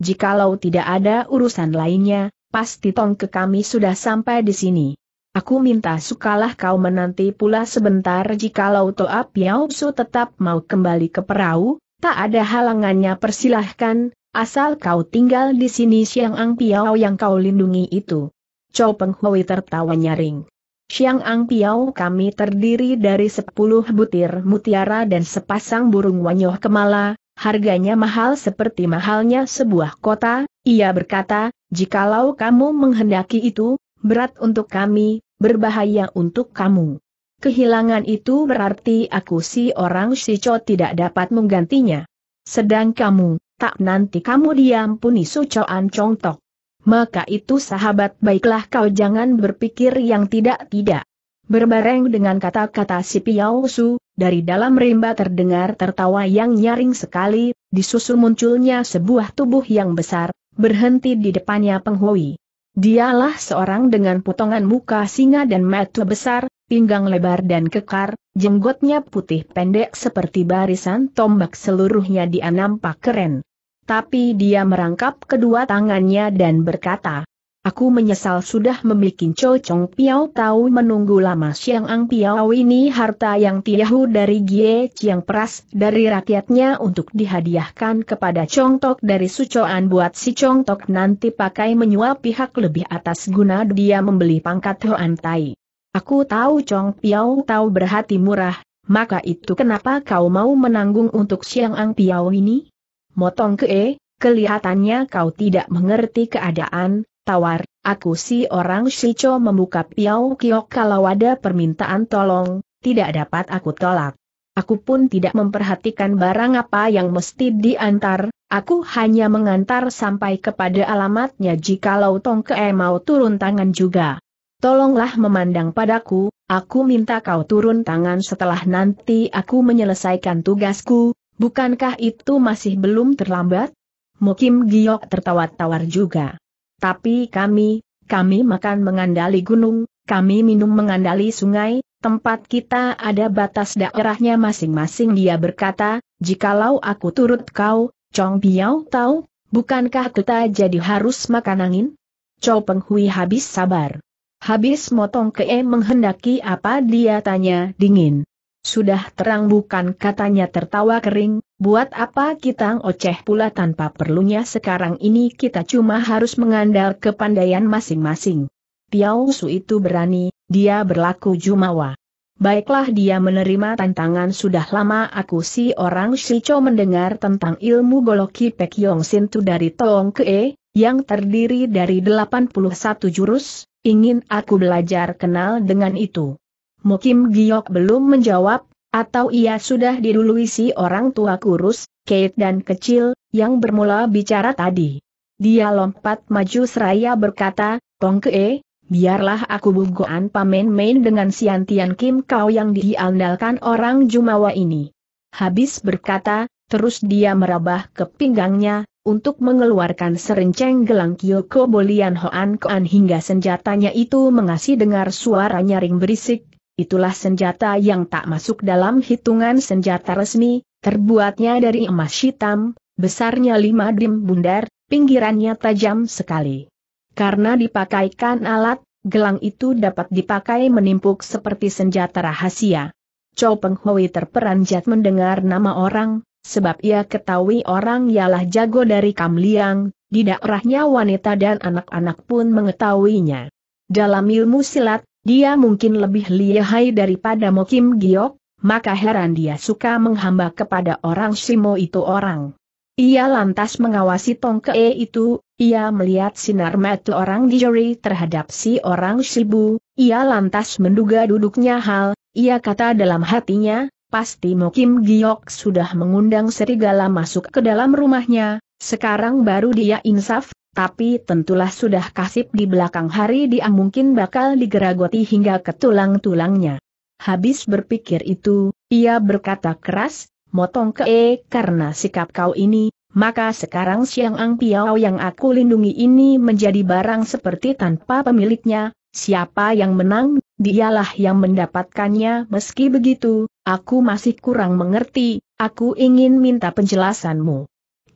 Jikalau tidak ada urusan lainnya, pasti tong ke kami sudah sampai di sini. Aku minta sukalah kau menanti pula sebentar jikalau Toa Piao tetap mau kembali ke perahu, tak ada halangannya persilahkan, asal kau tinggal di sini Siang Ang Piao yang kau lindungi itu. Chow Peng Hui tertawa nyaring. Siang Ang Piao kami terdiri dari sepuluh butir mutiara dan sepasang burung wanyoh kemala, harganya mahal seperti mahalnya sebuah kota, ia berkata, Jikalau kamu menghendaki itu, berat untuk kami, berbahaya untuk kamu. Kehilangan itu berarti aku si orang Sico tidak dapat menggantinya. Sedang kamu, tak nanti kamu diam diampuni sucoan tok. Maka itu sahabat baiklah kau jangan berpikir yang tidak-tidak. Berbareng dengan kata-kata si Piao Su, dari dalam rimba terdengar tertawa yang nyaring sekali, disusul munculnya sebuah tubuh yang besar, berhenti di depannya Penghui. Dialah seorang dengan potongan muka singa dan mata besar, pinggang lebar dan kekar, jenggotnya putih pendek seperti barisan tombak seluruhnya dia nampak keren. Tapi dia merangkap kedua tangannya dan berkata, Aku menyesal sudah Cho Chong Piao tahu menunggu lama siang ang piao ini harta yang tiahu dari Gie Chiang Peras dari rakyatnya untuk dihadiahkan kepada Chong Tok dari sucoan buat si Chong Tok nanti pakai menyuap pihak lebih atas guna dia membeli pangkat Hoan Tai. Aku tahu Chong Piao tahu berhati murah, maka itu kenapa kau mau menanggung untuk siang ang piao ini? Motong ke, kelihatannya kau tidak mengerti keadaan, tawar, aku si orang Shicho membuka Piau Kiok kalau ada permintaan tolong, tidak dapat aku tolak. Aku pun tidak memperhatikan barang apa yang mesti diantar, aku hanya mengantar sampai kepada alamatnya jikalau Tong Kee mau turun tangan juga. Tolonglah memandang padaku, aku minta kau turun tangan setelah nanti aku menyelesaikan tugasku, bukankah itu masih belum terlambat? Mukim Giok tertawa tawar juga. Tapi kami, kami makan mengandali gunung, kami minum mengandali sungai, tempat kita ada batas daerahnya masing-masing dia berkata, jikalau aku turut kau, Chong Piao tahu, bukankah kita jadi harus makan angin? Chow Penghui habis sabar. Habis motong ke e menghendaki apa dia tanya dingin. Sudah terang bukan katanya tertawa kering, buat apa kita ngoceh pula tanpa perlunya sekarang ini kita cuma harus mengandal kepandaian masing-masing. Piao Su itu berani, dia berlaku jumawa. Baiklah dia menerima tantangan sudah lama aku si orang Shicho mendengar tentang ilmu Goloki Pek Yong Sintu dari Tong Kee, yang terdiri dari 81 jurus, ingin aku belajar kenal dengan itu. Mokim Giok belum menjawab, atau ia sudah didului si orang tua kurus, Kate dan kecil, yang bermula bicara tadi. Dia lompat maju seraya berkata, Tongkee, biarlah aku bugoan pamen-main dengan Siantian Kim kau yang diandalkan orang Jumawa ini. Habis berkata, terus dia merabah ke pinggangnya, untuk mengeluarkan serenceng gelang Kyoko Bolian Hoan Koan hingga senjatanya itu mengasih dengar suara nyaring berisik, itulah senjata yang tak masuk dalam hitungan senjata resmi, terbuatnya dari emas hitam, besarnya lima dim bundar, pinggirannya tajam sekali. Karena dipakaikan alat, gelang itu dapat dipakai menimpuk seperti senjata rahasia. Chow Peng Hui terperanjat mendengar nama orang, sebab ia ketahui orang ialah jago dari Kam Liang, di daerahnya wanita dan anak-anak pun mengetahuinya. Dalam ilmu silat, dia mungkin lebih lihai daripada Mokim Giok, maka heran dia suka menghamba kepada orang Simo itu orang. Ia lantas mengawasi e itu, ia melihat sinar mata orang Dijori terhadap si orang Sibu, ia lantas menduga duduknya hal, ia kata dalam hatinya, pasti Mokim Giok sudah mengundang serigala masuk ke dalam rumahnya, sekarang baru dia insaf, tapi tentulah sudah kasip di belakang hari dia mungkin bakal digeragoti hingga ke tulang-tulangnya. Habis berpikir itu, ia berkata keras, motong ke e karena sikap kau ini, maka sekarang siang Ang Piao yang aku lindungi ini menjadi barang seperti tanpa pemiliknya, siapa yang menang, dialah yang mendapatkannya meski begitu, aku masih kurang mengerti, aku ingin minta penjelasanmu.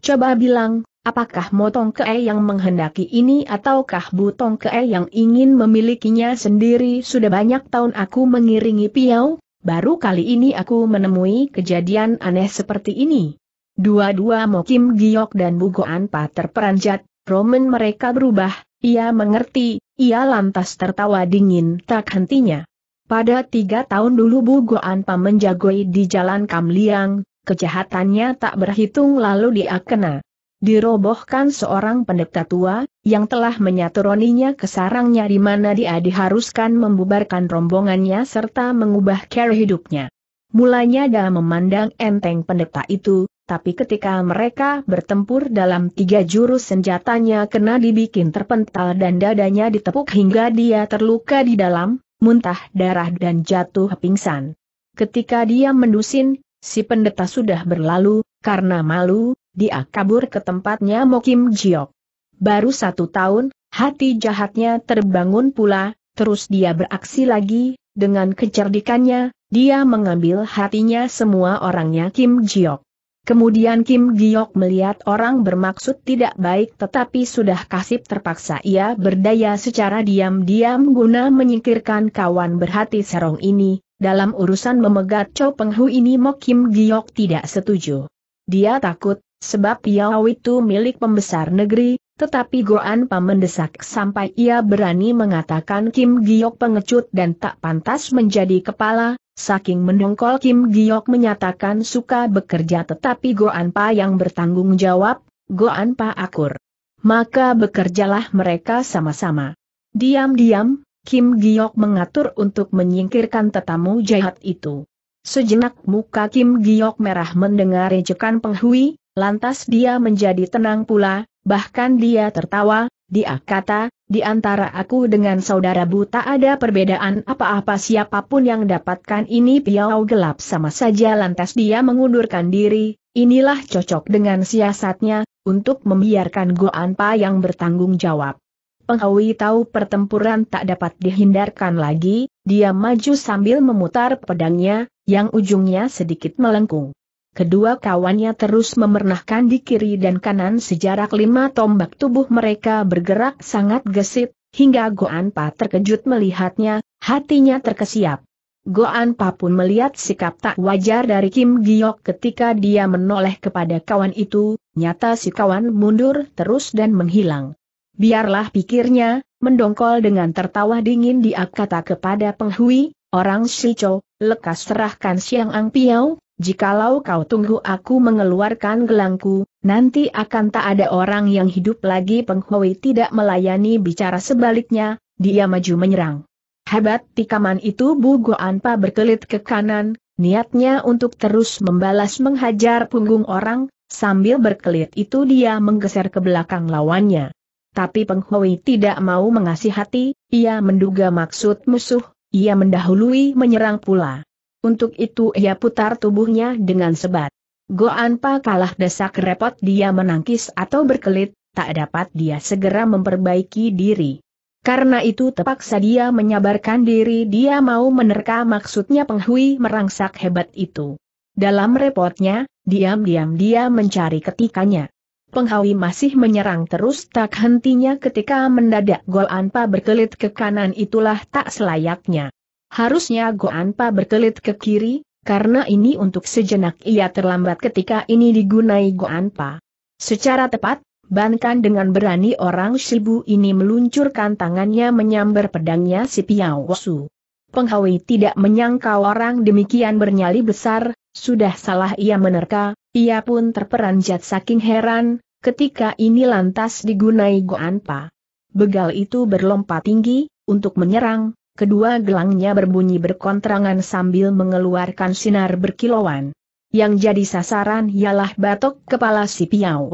Coba bilang, Apakah Motong Kee yang menghendaki ini ataukah Butong Kee yang ingin memilikinya sendiri sudah banyak tahun aku mengiringi Piau, baru kali ini aku menemui kejadian aneh seperti ini. Dua-dua Mokim Giok dan Bugoan Pa terperanjat, Roman mereka berubah, ia mengerti, ia lantas tertawa dingin tak hentinya. Pada tiga tahun dulu Bugoan Pa menjagoi di jalan Kamliang, kejahatannya tak berhitung lalu dia kena dirobohkan seorang pendeta tua, yang telah menyaturoninya ke sarangnya di mana dia diharuskan membubarkan rombongannya serta mengubah cara hidupnya. Mulanya dia memandang enteng pendeta itu, tapi ketika mereka bertempur dalam tiga jurus senjatanya kena dibikin terpental dan dadanya ditepuk hingga dia terluka di dalam, muntah darah dan jatuh pingsan. Ketika dia mendusin, si pendeta sudah berlalu, karena malu, dia kabur ke tempatnya Mokim Jiok. Baru satu tahun, hati jahatnya terbangun pula, terus dia beraksi lagi, dengan kecerdikannya, dia mengambil hatinya semua orangnya Kim Jiok. Kemudian Kim Giok melihat orang bermaksud tidak baik tetapi sudah kasih terpaksa ia berdaya secara diam-diam guna menyingkirkan kawan berhati serong ini, dalam urusan memegat Cho Penghu ini Mo Kim Giok tidak setuju. Dia takut, Sebab Yao itu milik pembesar negeri, tetapi Goan Pa mendesak sampai ia berani mengatakan Kim Giok pengecut dan tak pantas menjadi kepala, saking mendongkol Kim Giok menyatakan suka bekerja tetapi Goan Pa yang bertanggung jawab, Goan Pa akur. Maka bekerjalah mereka sama-sama. Diam-diam, Kim Giok mengatur untuk menyingkirkan tetamu jahat itu. Sejenak muka Kim Giok merah mendengar ejekan penghui, Lantas dia menjadi tenang pula, bahkan dia tertawa, dia kata, di antara aku dengan saudara buta ada perbedaan apa-apa siapapun yang dapatkan ini piau gelap sama saja lantas dia mengundurkan diri, inilah cocok dengan siasatnya, untuk membiarkan Goanpa yang bertanggung jawab. Penghawi tahu pertempuran tak dapat dihindarkan lagi, dia maju sambil memutar pedangnya, yang ujungnya sedikit melengkung kedua kawannya terus memernahkan di kiri dan kanan sejarak lima tombak tubuh mereka bergerak sangat gesit, hingga Goanpa terkejut melihatnya, hatinya terkesiap. Goanpa pun melihat sikap tak wajar dari Kim Giok ketika dia menoleh kepada kawan itu, nyata si kawan mundur terus dan menghilang. Biarlah pikirnya, mendongkol dengan tertawa dingin dia kata kepada penghui, orang Sico, lekas serahkan Siang Ang Piao, Jikalau kau tunggu aku mengeluarkan gelangku, nanti akan tak ada orang yang hidup lagi Penghui tidak melayani bicara sebaliknya, dia maju menyerang. Hebat tikaman itu Bu Goanpa berkelit ke kanan, niatnya untuk terus membalas menghajar punggung orang, sambil berkelit itu dia menggeser ke belakang lawannya. Tapi Penghui tidak mau mengasih hati, ia menduga maksud musuh, ia mendahului menyerang pula. Untuk itu ia putar tubuhnya dengan sebat. Goanpa kalah desak repot dia menangkis atau berkelit, tak dapat dia segera memperbaiki diri. Karena itu terpaksa dia menyabarkan diri dia mau menerka maksudnya penghui merangsak hebat itu. Dalam repotnya, diam-diam dia mencari ketikanya. Penghawi masih menyerang terus tak hentinya ketika mendadak Goanpa berkelit ke kanan itulah tak selayaknya. Harusnya Goanpa berkelit ke kiri, karena ini untuk sejenak ia terlambat ketika ini digunai Goanpa. Secara tepat, Bankan dengan berani orang Shibu ini meluncurkan tangannya menyambar pedangnya si Piao Su. Penghawi tidak menyangka orang demikian bernyali besar, sudah salah ia menerka, ia pun terperanjat saking heran, ketika ini lantas digunai Goanpa. Begal itu berlompat tinggi, untuk menyerang, kedua gelangnya berbunyi berkontrangan sambil mengeluarkan sinar berkilauan. Yang jadi sasaran ialah batok kepala si Piao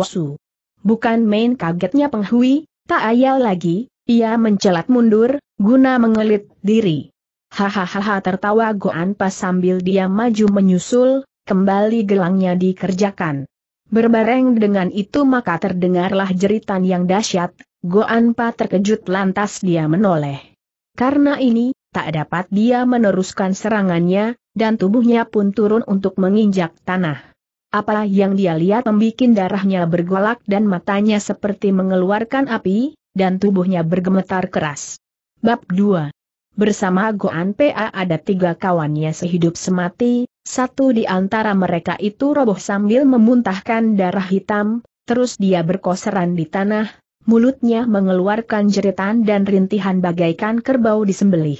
Bukan main kagetnya penghui, tak ayal lagi, ia mencelat mundur, guna mengelit diri. Hahaha tertawa Goan Pas sambil dia maju menyusul, kembali gelangnya dikerjakan. Berbareng dengan itu maka terdengarlah jeritan yang dahsyat, Goan Pa terkejut lantas dia menoleh. Karena ini, tak dapat dia meneruskan serangannya, dan tubuhnya pun turun untuk menginjak tanah. Apa yang dia lihat membuat darahnya bergolak dan matanya seperti mengeluarkan api, dan tubuhnya bergemetar keras. Bab 2 Bersama Goan PA ada tiga kawannya sehidup semati, satu di antara mereka itu roboh sambil memuntahkan darah hitam, terus dia berkoseran di tanah, mulutnya mengeluarkan jeritan dan rintihan bagaikan kerbau disembelih.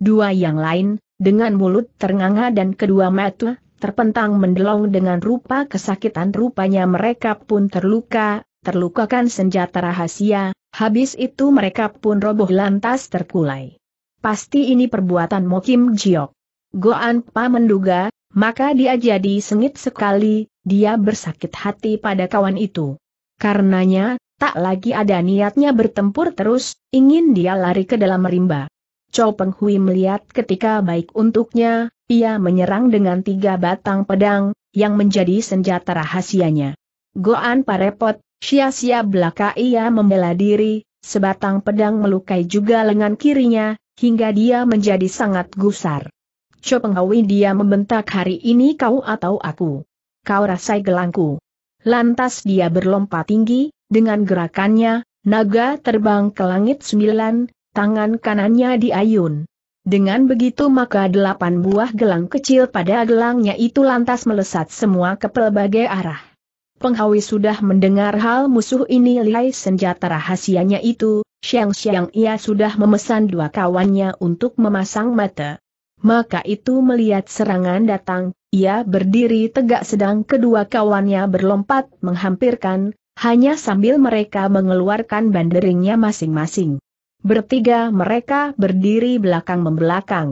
Dua yang lain, dengan mulut ternganga dan kedua mata, terpentang mendelong dengan rupa kesakitan rupanya mereka pun terluka, terlukakan senjata rahasia, habis itu mereka pun roboh lantas terkulai. Pasti ini perbuatan Mokim Jiok. Goan Pa menduga, maka dia jadi sengit sekali, dia bersakit hati pada kawan itu. Karenanya, Tak lagi ada niatnya bertempur terus, ingin dia lari ke dalam rimba. Chow Peng Hui melihat ketika baik untuknya, ia menyerang dengan tiga batang pedang, yang menjadi senjata rahasianya. Goan parepot, sia-sia belaka ia membela diri, sebatang pedang melukai juga lengan kirinya, hingga dia menjadi sangat gusar. Chow Peng Hui dia membentak hari ini kau atau aku. Kau rasai gelangku. Lantas dia berlompat tinggi, dengan gerakannya, naga terbang ke langit sembilan, tangan kanannya diayun. Dengan begitu maka delapan buah gelang kecil pada gelangnya itu lantas melesat semua ke pelbagai arah. Penghawi sudah mendengar hal musuh ini lihai senjata rahasianya itu, siang-siang ia sudah memesan dua kawannya untuk memasang mata. Maka itu melihat serangan datang, ia berdiri tegak sedang kedua kawannya berlompat menghampirkan, hanya sambil mereka mengeluarkan banderingnya masing-masing. Bertiga mereka berdiri belakang membelakang.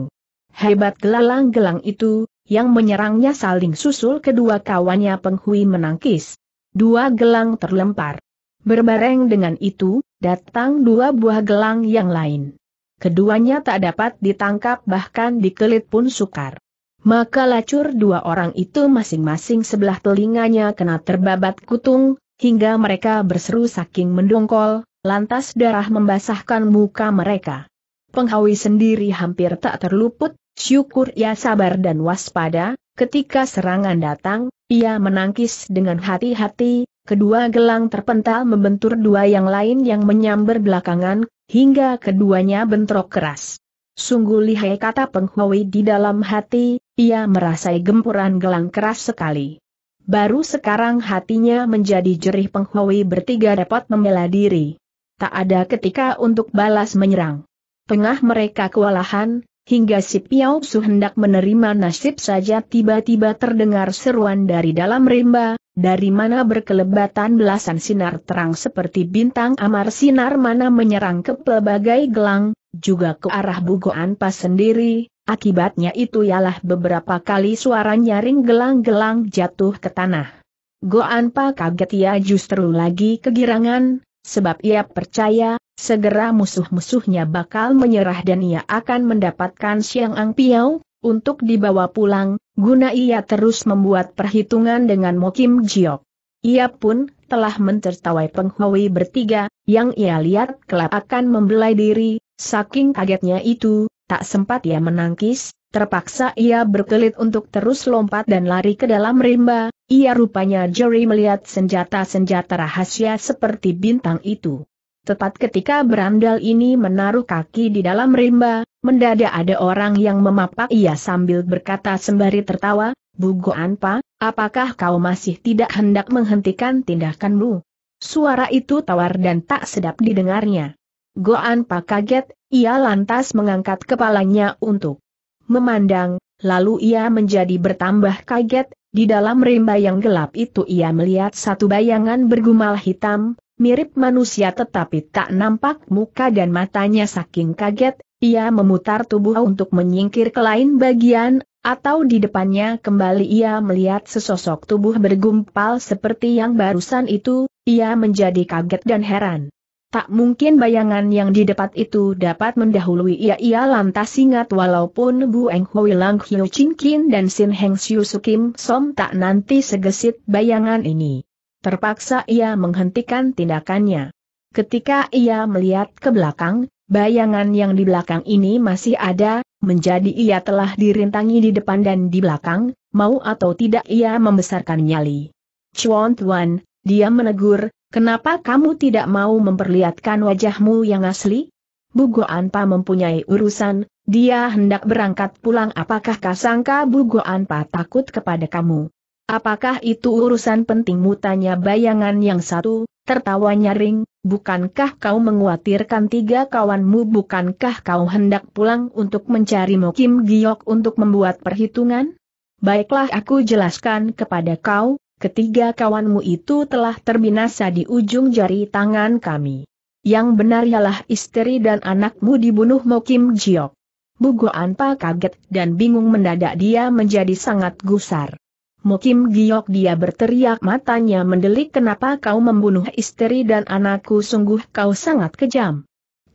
Hebat gelalang-gelang itu, yang menyerangnya saling susul kedua kawannya penghui menangkis. Dua gelang terlempar. Berbareng dengan itu, datang dua buah gelang yang lain. Keduanya tak dapat ditangkap bahkan dikelit pun sukar. Maka lacur dua orang itu masing-masing sebelah telinganya kena terbabat kutung, hingga mereka berseru saking mendongkol, lantas darah membasahkan muka mereka. Penghawi sendiri hampir tak terluput, syukur ia sabar dan waspada, ketika serangan datang, ia menangkis dengan hati-hati, kedua gelang terpental membentur dua yang lain yang menyambar belakangan, hingga keduanya bentrok keras. Sungguh lihai kata Penghawi di dalam hati, ia merasai gempuran gelang keras sekali. Baru sekarang hatinya menjadi jerih penghawi bertiga dapat membela diri. Tak ada ketika untuk balas menyerang. Tengah mereka kewalahan, hingga si Piao Su hendak menerima nasib saja tiba-tiba terdengar seruan dari dalam rimba, dari mana berkelebatan belasan sinar terang seperti bintang amar sinar mana menyerang ke pelbagai gelang, juga ke arah bugoan pas sendiri, Akibatnya itu ialah beberapa kali suara nyaring gelang-gelang jatuh ke tanah. Goanpa kaget ia justru lagi kegirangan, sebab ia percaya, segera musuh-musuhnya bakal menyerah dan ia akan mendapatkan Siang Ang Piao, untuk dibawa pulang, guna ia terus membuat perhitungan dengan Mokim Jiok. Ia pun telah mentertawai penghawi bertiga, yang ia lihat kelak akan membelai diri, saking kagetnya itu, Tak sempat ia menangkis, terpaksa ia berkelit untuk terus lompat dan lari ke dalam rimba, ia rupanya Jerry melihat senjata-senjata rahasia seperti bintang itu. Tepat ketika berandal ini menaruh kaki di dalam rimba, mendadak ada orang yang memapak ia sambil berkata sembari tertawa, Bugo Anpa, apakah kau masih tidak hendak menghentikan tindakanmu? Suara itu tawar dan tak sedap didengarnya. Goan Pak kaget, ia lantas mengangkat kepalanya untuk memandang, lalu ia menjadi bertambah kaget, di dalam rimba yang gelap itu ia melihat satu bayangan bergumal hitam, mirip manusia tetapi tak nampak muka dan matanya saking kaget, ia memutar tubuh untuk menyingkir ke lain bagian, atau di depannya kembali ia melihat sesosok tubuh bergumpal seperti yang barusan itu, ia menjadi kaget dan heran. Tak mungkin bayangan yang di didapat itu dapat mendahului ia-ia lantas ingat walaupun Bu Eng Hui Lang Hiu Chin Kin dan Sin Heng Siu Sukim Som tak nanti segesit bayangan ini. Terpaksa ia menghentikan tindakannya. Ketika ia melihat ke belakang, bayangan yang di belakang ini masih ada, menjadi ia telah dirintangi di depan dan di belakang, mau atau tidak ia membesarkan nyali. Chuan Tuan, dia menegur, Kenapa kamu tidak mau memperlihatkan wajahmu yang asli? Bugo Anpa mempunyai urusan, dia hendak berangkat pulang apakah kasangka Bugo Anpa takut kepada kamu? Apakah itu urusan penting? Mutanya bayangan yang satu, tertawa nyaring, bukankah kau menguatirkan tiga kawanmu bukankah kau hendak pulang untuk mencari Mokim Giok untuk membuat perhitungan? Baiklah aku jelaskan kepada kau, ketiga kawanmu itu telah terbinasa di ujung jari tangan kami. Yang benar ialah istri dan anakmu dibunuh Mokim Jiok. Bugo Anpa kaget dan bingung mendadak dia menjadi sangat gusar. Mokim Giok dia berteriak matanya mendelik kenapa kau membunuh istri dan anakku sungguh kau sangat kejam.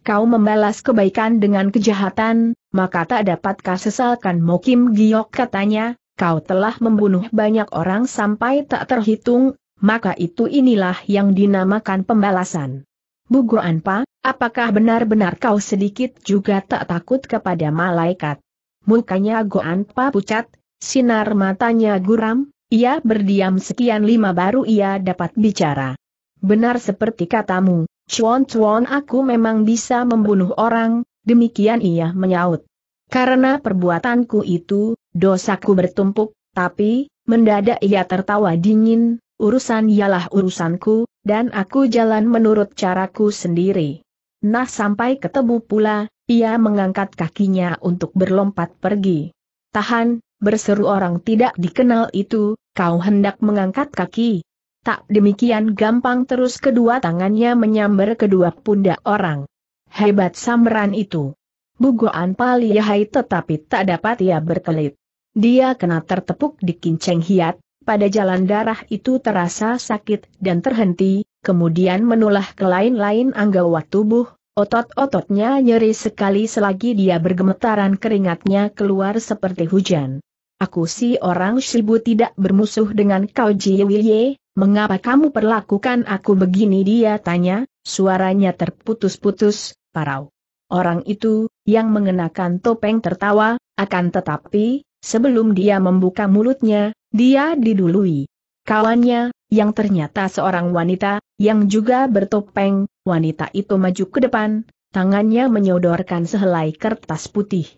Kau membalas kebaikan dengan kejahatan, maka tak dapatkah sesalkan Mokim Giok katanya, kau telah membunuh banyak orang sampai tak terhitung, maka itu inilah yang dinamakan pembalasan. Bugo apakah benar-benar kau sedikit juga tak takut kepada malaikat? Mukanya Goanpa pucat, sinar matanya guram, ia berdiam sekian lima baru ia dapat bicara. Benar seperti katamu, cuan-cuan aku memang bisa membunuh orang, demikian ia menyaut. Karena perbuatanku itu, dosaku bertumpuk, tapi, mendadak ia tertawa dingin, urusan ialah urusanku, dan aku jalan menurut caraku sendiri. Nah sampai ketemu pula, ia mengangkat kakinya untuk berlompat pergi. Tahan, berseru orang tidak dikenal itu, kau hendak mengangkat kaki. Tak demikian gampang terus kedua tangannya menyambar kedua pundak orang. Hebat samberan itu. Bugoan paliahai tetapi tak dapat ia berkelit. Dia kena tertepuk di kinceng hiat, pada jalan darah itu terasa sakit dan terhenti, kemudian menulah ke lain-lain anggawa tubuh, otot-ototnya nyeri sekali selagi dia bergemetaran keringatnya keluar seperti hujan. Aku si orang Shibu tidak bermusuh dengan kau Jiwiye, mengapa kamu perlakukan aku begini dia tanya, suaranya terputus-putus, parau. Orang itu, yang mengenakan topeng tertawa, akan tetapi, Sebelum dia membuka mulutnya, dia didului. Kawannya, yang ternyata seorang wanita, yang juga bertopeng, wanita itu maju ke depan, tangannya menyodorkan sehelai kertas putih.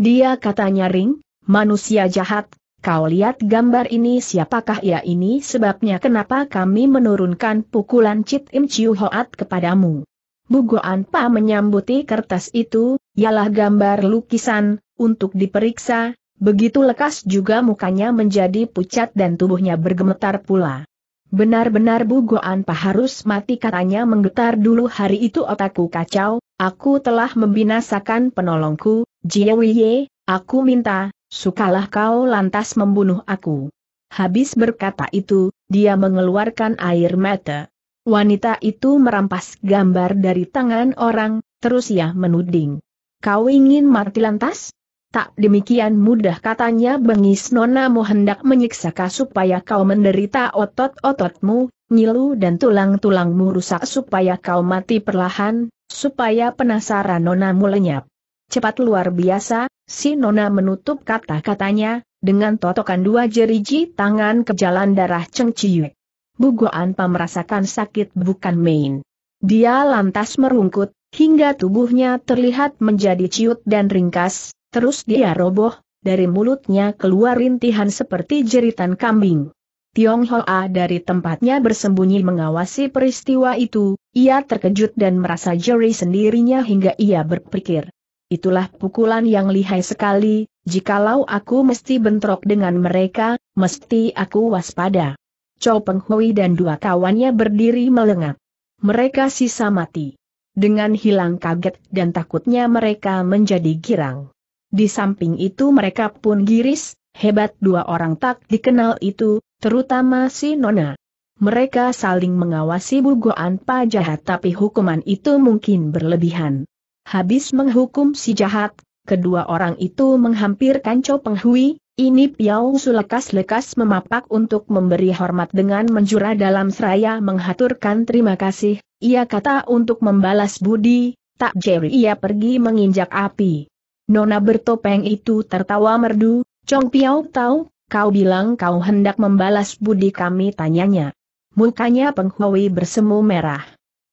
Dia katanya ring, manusia jahat, kau lihat gambar ini siapakah ia ini sebabnya kenapa kami menurunkan pukulan Cit Im Chiu Hoat kepadamu. Bugoan Pa menyambuti kertas itu, ialah gambar lukisan, untuk diperiksa, Begitu lekas juga mukanya menjadi pucat dan tubuhnya bergemetar pula. Benar-benar Bu Goan harus mati katanya menggetar dulu hari itu otakku kacau, aku telah membinasakan penolongku, Jiewiye, aku minta, sukalah kau lantas membunuh aku. Habis berkata itu, dia mengeluarkan air mata. Wanita itu merampas gambar dari tangan orang, terus ia menuding. Kau ingin mati lantas? Tak demikian mudah katanya bengis mu hendak menyiksa kau supaya kau menderita otot-ototmu, nyilu dan tulang-tulangmu rusak supaya kau mati perlahan, supaya penasaran Nona mu lenyap. Cepat luar biasa, si nona menutup kata-katanya, dengan totokan dua jeriji tangan ke jalan darah Cheng Chiyue. Bugoan merasakan sakit bukan main. Dia lantas merungkut, hingga tubuhnya terlihat menjadi ciut dan ringkas, Terus dia roboh, dari mulutnya keluar rintihan seperti jeritan kambing. Tiong Hoa dari tempatnya bersembunyi mengawasi peristiwa itu, ia terkejut dan merasa jeri sendirinya hingga ia berpikir. Itulah pukulan yang lihai sekali, jikalau aku mesti bentrok dengan mereka, mesti aku waspada. Chow Peng Hui dan dua kawannya berdiri melengap. Mereka sisa mati. Dengan hilang kaget dan takutnya mereka menjadi girang. Di samping itu mereka pun giris, hebat dua orang tak dikenal itu, terutama si Nona. Mereka saling mengawasi bugoan pa Jahat tapi hukuman itu mungkin berlebihan. Habis menghukum si jahat, kedua orang itu menghampirkan Cho Penghui, ini Piao sulakas lekas memapak untuk memberi hormat dengan menjura dalam seraya menghaturkan terima kasih, ia kata untuk membalas budi, tak jeri ia pergi menginjak api. Nona bertopeng itu tertawa merdu, Chong Piao tahu, kau bilang kau hendak membalas budi kami tanyanya. Mukanya penghui bersemu merah.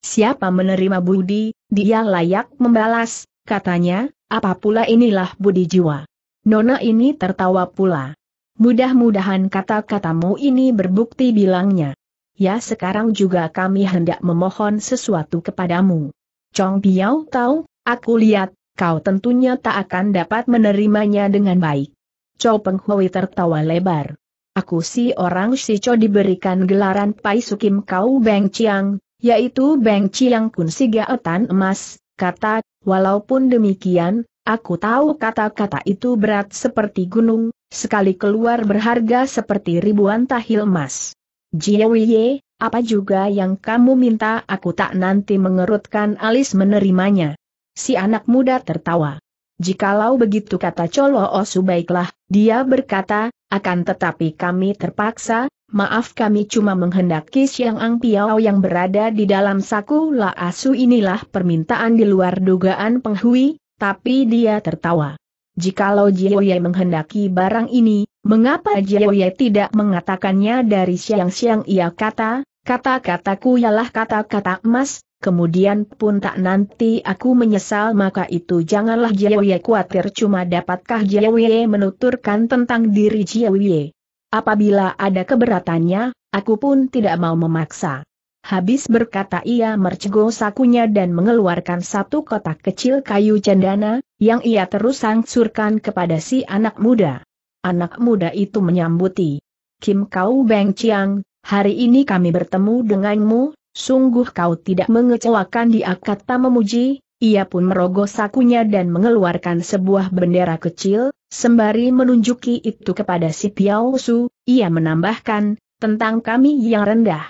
Siapa menerima budi, dia layak membalas, katanya, apa pula inilah budi jiwa. Nona ini tertawa pula. Mudah-mudahan kata-katamu ini berbukti bilangnya. Ya sekarang juga kami hendak memohon sesuatu kepadamu. Chong Piao tahu, aku lihat, kau tentunya tak akan dapat menerimanya dengan baik. Chow Peng Hui tertawa lebar. Aku si orang si Chow diberikan gelaran Pai Sukim Kau Beng Chiang, yaitu Beng Chiang Kun Sigaetan Emas, kata, walaupun demikian, aku tahu kata-kata itu berat seperti gunung, sekali keluar berharga seperti ribuan tahil emas. Jiewiye, apa juga yang kamu minta aku tak nanti mengerutkan alis menerimanya. Si anak muda tertawa. Jikalau begitu kata Colo Osu oh baiklah, dia berkata, akan tetapi kami terpaksa, maaf kami cuma menghendaki Siang Ang Piao yang berada di dalam saku La Asu ah inilah permintaan di luar dugaan penghui, tapi dia tertawa. Jikalau Jioye menghendaki barang ini, mengapa Jioye tidak mengatakannya dari siang-siang ia kata, kata-kataku ialah kata-kata emas, kemudian pun tak nanti aku menyesal maka itu janganlah Jiawie khawatir cuma dapatkah Jiawie menuturkan tentang diri Jiawie. Apabila ada keberatannya, aku pun tidak mau memaksa. Habis berkata ia mercego sakunya dan mengeluarkan satu kotak kecil kayu cendana, yang ia terus sangsurkan kepada si anak muda. Anak muda itu menyambuti. Kim Kau Beng Chiang, hari ini kami bertemu denganmu, Sungguh kau tidak mengecewakan dia kata memuji, ia pun merogoh sakunya dan mengeluarkan sebuah bendera kecil, sembari menunjuki itu kepada si Piao Su, ia menambahkan, tentang kami yang rendah.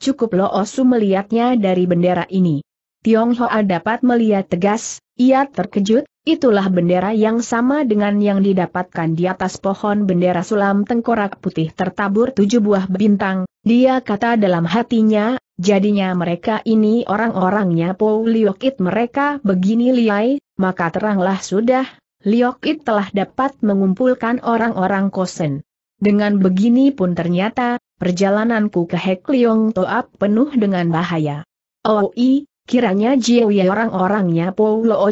Cukup Lo Osu melihatnya dari bendera ini. Tiong Tionghoa dapat melihat tegas, ia terkejut, itulah bendera yang sama dengan yang didapatkan di atas pohon bendera sulam tengkorak putih tertabur tujuh buah bintang, dia kata dalam hatinya, Jadinya mereka ini orang-orangnya Pou Liokit mereka begini liai, maka teranglah sudah, Liokit telah dapat mengumpulkan orang-orang kosen. Dengan begini pun ternyata, perjalananku ke Liong Toap penuh dengan bahaya. Oh i, kiranya Jiwi orang-orangnya Po Loo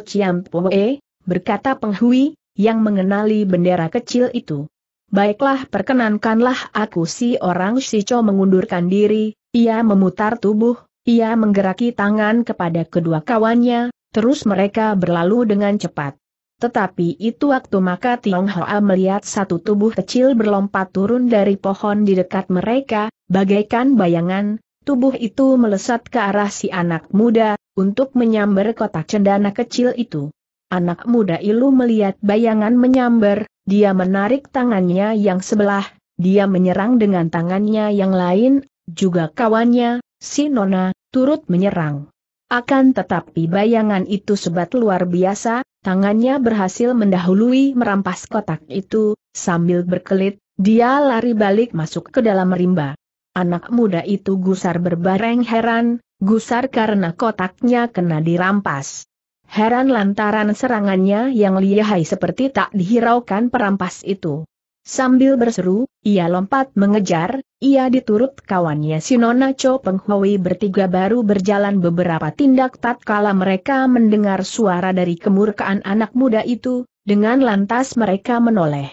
Poe, berkata penghui, yang mengenali bendera kecil itu. Baiklah perkenankanlah aku si orang Sico mengundurkan diri, ia memutar tubuh, ia menggeraki tangan kepada kedua kawannya, terus mereka berlalu dengan cepat. Tetapi itu waktu maka Tiong Hoa melihat satu tubuh kecil berlompat turun dari pohon di dekat mereka, bagaikan bayangan, tubuh itu melesat ke arah si anak muda, untuk menyambar kotak cendana kecil itu. Anak muda ilu melihat bayangan menyambar, dia menarik tangannya yang sebelah, dia menyerang dengan tangannya yang lain, juga kawannya, si Nona, turut menyerang. Akan tetapi bayangan itu sebat luar biasa, tangannya berhasil mendahului merampas kotak itu, sambil berkelit, dia lari balik masuk ke dalam rimba. Anak muda itu gusar berbareng heran, gusar karena kotaknya kena dirampas heran lantaran serangannya yang lihai seperti tak dihiraukan perampas itu. Sambil berseru, ia lompat mengejar, ia diturut kawannya Sinona Cho Penghui bertiga baru berjalan beberapa tindak tatkala mereka mendengar suara dari kemurkaan anak muda itu, dengan lantas mereka menoleh.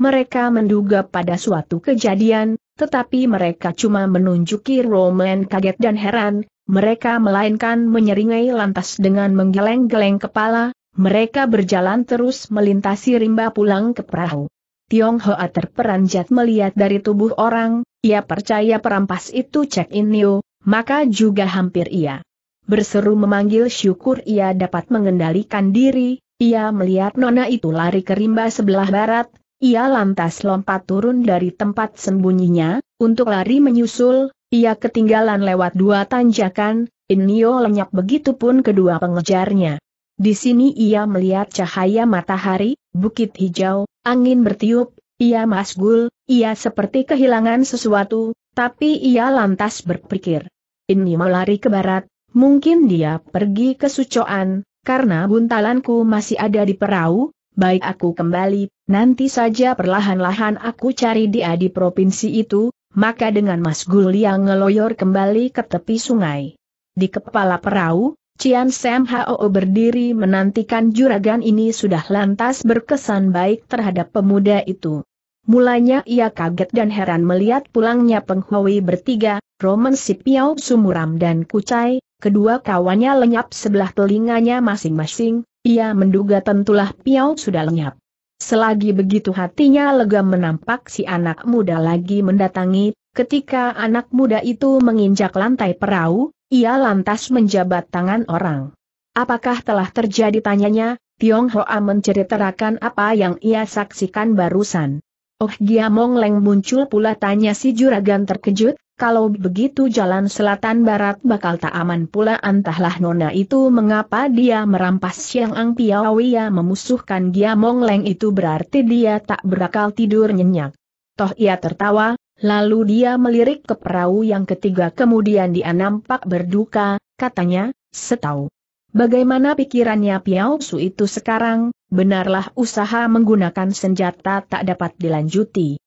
Mereka menduga pada suatu kejadian, tetapi mereka cuma menunjuki Roman kaget dan heran, mereka melainkan menyeringai lantas dengan menggeleng-geleng kepala, mereka berjalan terus melintasi rimba pulang ke perahu. Tiong Hoa terperanjat melihat dari tubuh orang, ia percaya perampas itu Cek In maka juga hampir ia. Berseru memanggil syukur ia dapat mengendalikan diri, ia melihat nona itu lari ke rimba sebelah barat, ia lantas lompat turun dari tempat sembunyinya, untuk lari menyusul, ia ketinggalan lewat dua tanjakan, Inio lenyap begitu pun kedua pengejarnya. Di sini ia melihat cahaya matahari, bukit hijau, angin bertiup, ia masgul, ia seperti kehilangan sesuatu, tapi ia lantas berpikir. Ini mau lari ke barat, mungkin dia pergi ke Sucoan, karena buntalanku masih ada di perahu, baik aku kembali, nanti saja perlahan-lahan aku cari dia di provinsi itu, maka dengan Mas yang ngeloyor kembali ke tepi sungai. Di kepala perahu, Cian Sam Hao berdiri menantikan juragan ini sudah lantas berkesan baik terhadap pemuda itu. Mulanya ia kaget dan heran melihat pulangnya Penghui bertiga, Roman Sipiau Sumuram dan Kucai, kedua kawannya lenyap sebelah telinganya masing-masing, ia menduga tentulah Piao sudah lenyap. Selagi begitu hatinya lega menampak si anak muda lagi mendatangi, ketika anak muda itu menginjak lantai perahu, ia lantas menjabat tangan orang. Apakah telah terjadi tanyanya, Tiong Hoa menceritakan apa yang ia saksikan barusan. Oh Giamong Leng muncul pula tanya si juragan terkejut, kalau begitu jalan selatan barat bakal tak aman pula entahlah nona itu mengapa dia merampas Siang Ang Piawiya memusuhkan giamong Mong Leng itu berarti dia tak berakal tidur nyenyak. Toh ia tertawa, lalu dia melirik ke perahu yang ketiga kemudian dia nampak berduka, katanya, setau. Bagaimana pikirannya Piao Su itu sekarang, benarlah usaha menggunakan senjata tak dapat dilanjuti.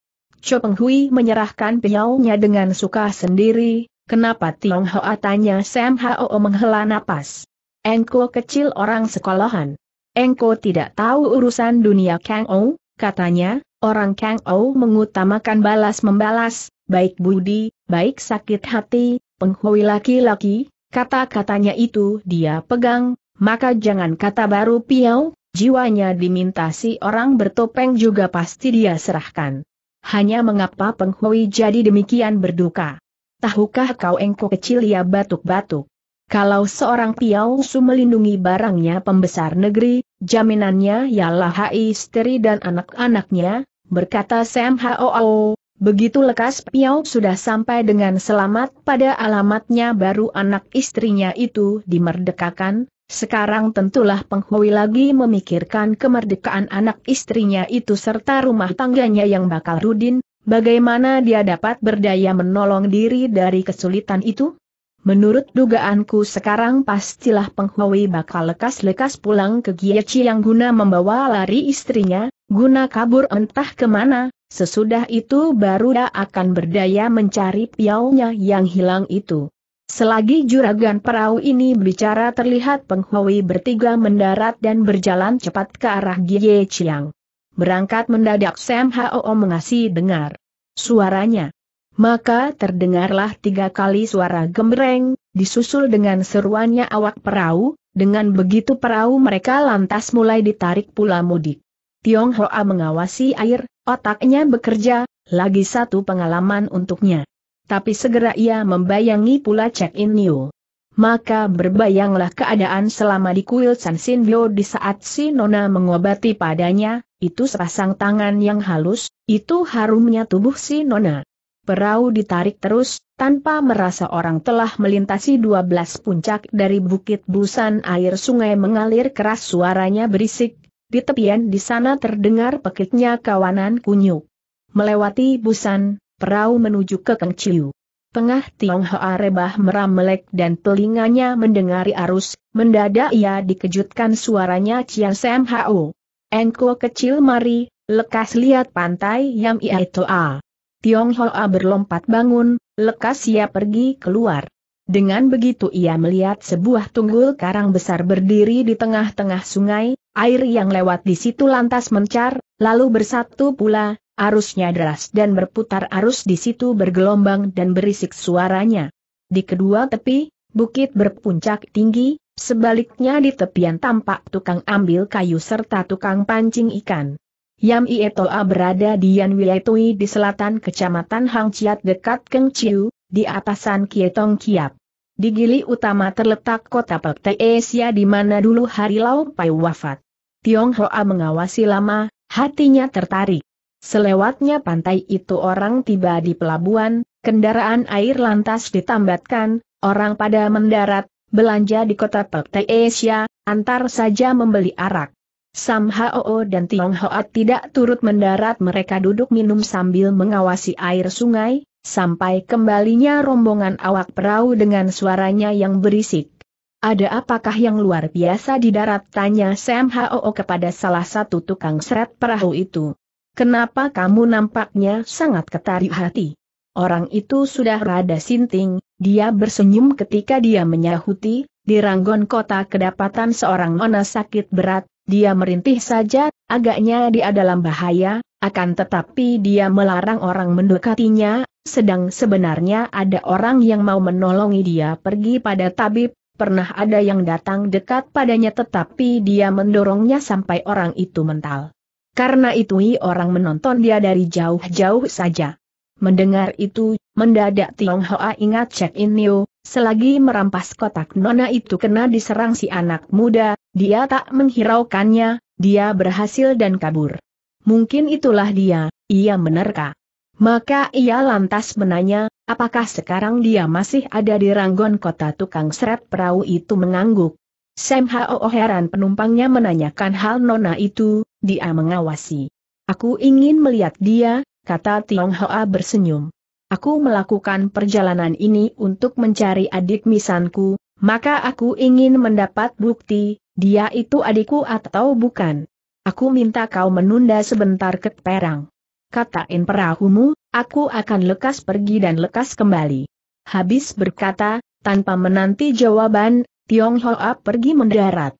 Cho Penghui Hui menyerahkan piaunya dengan suka sendiri, kenapa Tiong Hoa tanya Sam Hao menghela napas. Engko kecil orang sekolahan. Engko tidak tahu urusan dunia Kang Ou, katanya, orang Kang Ou mengutamakan balas-membalas, baik budi, baik sakit hati, penghui laki-laki, kata-katanya itu dia pegang, maka jangan kata baru piau, jiwanya diminta si orang bertopeng juga pasti dia serahkan. Hanya mengapa Penghui jadi demikian berduka? Tahukah kau engkau kecil ya batuk-batuk? Kalau seorang piau su melindungi barangnya pembesar negeri, jaminannya ialah istri dan anak-anaknya, berkata Sam Hoo. Begitu lekas Piau sudah sampai dengan selamat pada alamatnya baru anak istrinya itu dimerdekakan, sekarang tentulah Penghui lagi memikirkan kemerdekaan anak istrinya itu serta rumah tangganya yang bakal rudin, bagaimana dia dapat berdaya menolong diri dari kesulitan itu? Menurut dugaanku sekarang pastilah Penghui bakal lekas-lekas pulang ke Giyachi yang guna membawa lari istrinya, guna kabur entah kemana, sesudah itu baru dia akan berdaya mencari piaunya yang hilang itu. Selagi juragan perahu ini bicara terlihat Penghui bertiga mendarat dan berjalan cepat ke arah Gie Chiang. Berangkat mendadak Sam Hao mengasih dengar suaranya. Maka terdengarlah tiga kali suara gembreng, disusul dengan seruannya awak perahu, dengan begitu perahu mereka lantas mulai ditarik pula mudik. Tiong Hoa mengawasi air, otaknya bekerja, lagi satu pengalaman untuknya. Tapi segera ia membayangi pula Cek In Niu. Maka berbayanglah keadaan selama di kuil San Sinbio di saat si Nona mengobati padanya, itu sepasang tangan yang halus, itu harumnya tubuh si Nona. Perahu ditarik terus, tanpa merasa orang telah melintasi dua belas puncak dari bukit busan air sungai mengalir keras suaranya berisik, di tepian di sana terdengar pekitnya kawanan kunyuk. Melewati busan, perahu menuju ke Kengciu. Tengah Tionghoa rebah meramelek dan telinganya mendengari arus, mendadak ia dikejutkan suaranya Cian Sam Hao. Engko kecil mari, lekas lihat pantai yang Yam Iatoa. Tionghoa berlompat bangun, lekas ia pergi keluar. Dengan begitu ia melihat sebuah tunggul karang besar berdiri di tengah-tengah sungai, air yang lewat di situ lantas mencar, lalu bersatu pula, Arusnya deras dan berputar arus di situ bergelombang dan berisik suaranya. Di kedua tepi, bukit berpuncak tinggi, sebaliknya di tepian tampak tukang ambil kayu serta tukang pancing ikan. Yam Ietoa berada di Yan Wietui di selatan kecamatan Hang Chiat dekat Keng Chiu, di atasan Kietong Kiap. Di gili utama terletak kota Pek Teesia di mana dulu Hari Lau Pai wafat. Tionghoa mengawasi lama, hatinya tertarik. Selewatnya pantai itu orang tiba di pelabuhan, kendaraan air lantas ditambatkan, orang pada mendarat, belanja di kota Pekte Asia, antar saja membeli arak. Sam Hao dan Tiong Hoat tidak turut mendarat mereka duduk minum sambil mengawasi air sungai, sampai kembalinya rombongan awak perahu dengan suaranya yang berisik. Ada apakah yang luar biasa di darat tanya Sam Hao kepada salah satu tukang seret perahu itu. Kenapa kamu nampaknya sangat ketarik hati? Orang itu sudah rada sinting, dia bersenyum ketika dia menyahuti, di Ranggon Kota kedapatan seorang nona sakit berat, dia merintih saja, agaknya dia dalam bahaya, akan tetapi dia melarang orang mendekatinya, sedang sebenarnya ada orang yang mau menolongi dia pergi pada tabib, pernah ada yang datang dekat padanya tetapi dia mendorongnya sampai orang itu mental. Karena itu orang menonton dia dari jauh-jauh saja. Mendengar itu, mendadak Tiong Hoa ingat Cek In Niu, selagi merampas kotak nona itu kena diserang si anak muda, dia tak menghiraukannya, dia berhasil dan kabur. Mungkin itulah dia, ia menerka. Maka ia lantas menanya, apakah sekarang dia masih ada di ranggon kota tukang seret perahu itu mengangguk. Sam Hao heran penumpangnya menanyakan hal nona itu, dia mengawasi. Aku ingin melihat dia, kata Tiong Hoa bersenyum. Aku melakukan perjalanan ini untuk mencari adik misanku, maka aku ingin mendapat bukti, dia itu adikku atau bukan. Aku minta kau menunda sebentar ke Perang. Katain perahumu, aku akan lekas pergi dan lekas kembali. Habis berkata, tanpa menanti jawaban, Tiong Hoa pergi mendarat.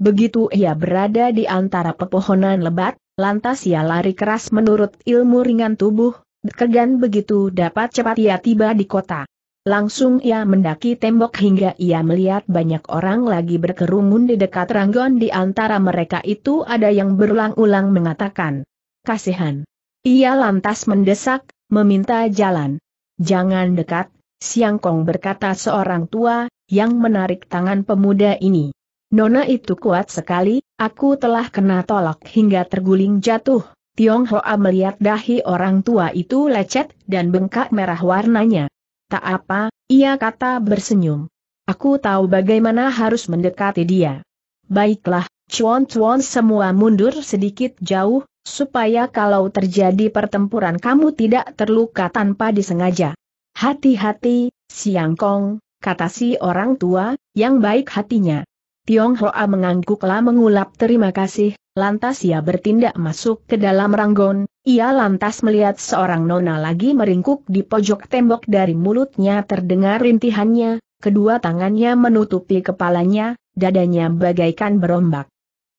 Begitu ia berada di antara pepohonan lebat, lantas ia lari keras menurut ilmu ringan tubuh, kegan begitu dapat cepat ia tiba di kota. Langsung ia mendaki tembok hingga ia melihat banyak orang lagi berkerumun di dekat ranggon di antara mereka itu ada yang berulang-ulang mengatakan, kasihan. Ia lantas mendesak, meminta jalan. Jangan dekat, Siang Kong berkata seorang tua, yang menarik tangan pemuda ini. Nona itu kuat sekali, aku telah kena tolak hingga terguling jatuh. Tiong Hoa melihat dahi orang tua itu lecet dan bengkak merah warnanya. Tak apa, ia kata bersenyum. Aku tahu bagaimana harus mendekati dia. Baiklah, cuan-cuan semua mundur sedikit jauh, supaya kalau terjadi pertempuran kamu tidak terluka tanpa disengaja. Hati-hati, Siang Kong, kata si orang tua, yang baik hatinya. Hoa mengangguklah mengulap terima kasih, lantas ia bertindak masuk ke dalam ranggon, ia lantas melihat seorang nona lagi meringkuk di pojok tembok dari mulutnya terdengar rintihannya, kedua tangannya menutupi kepalanya, dadanya bagaikan berombak.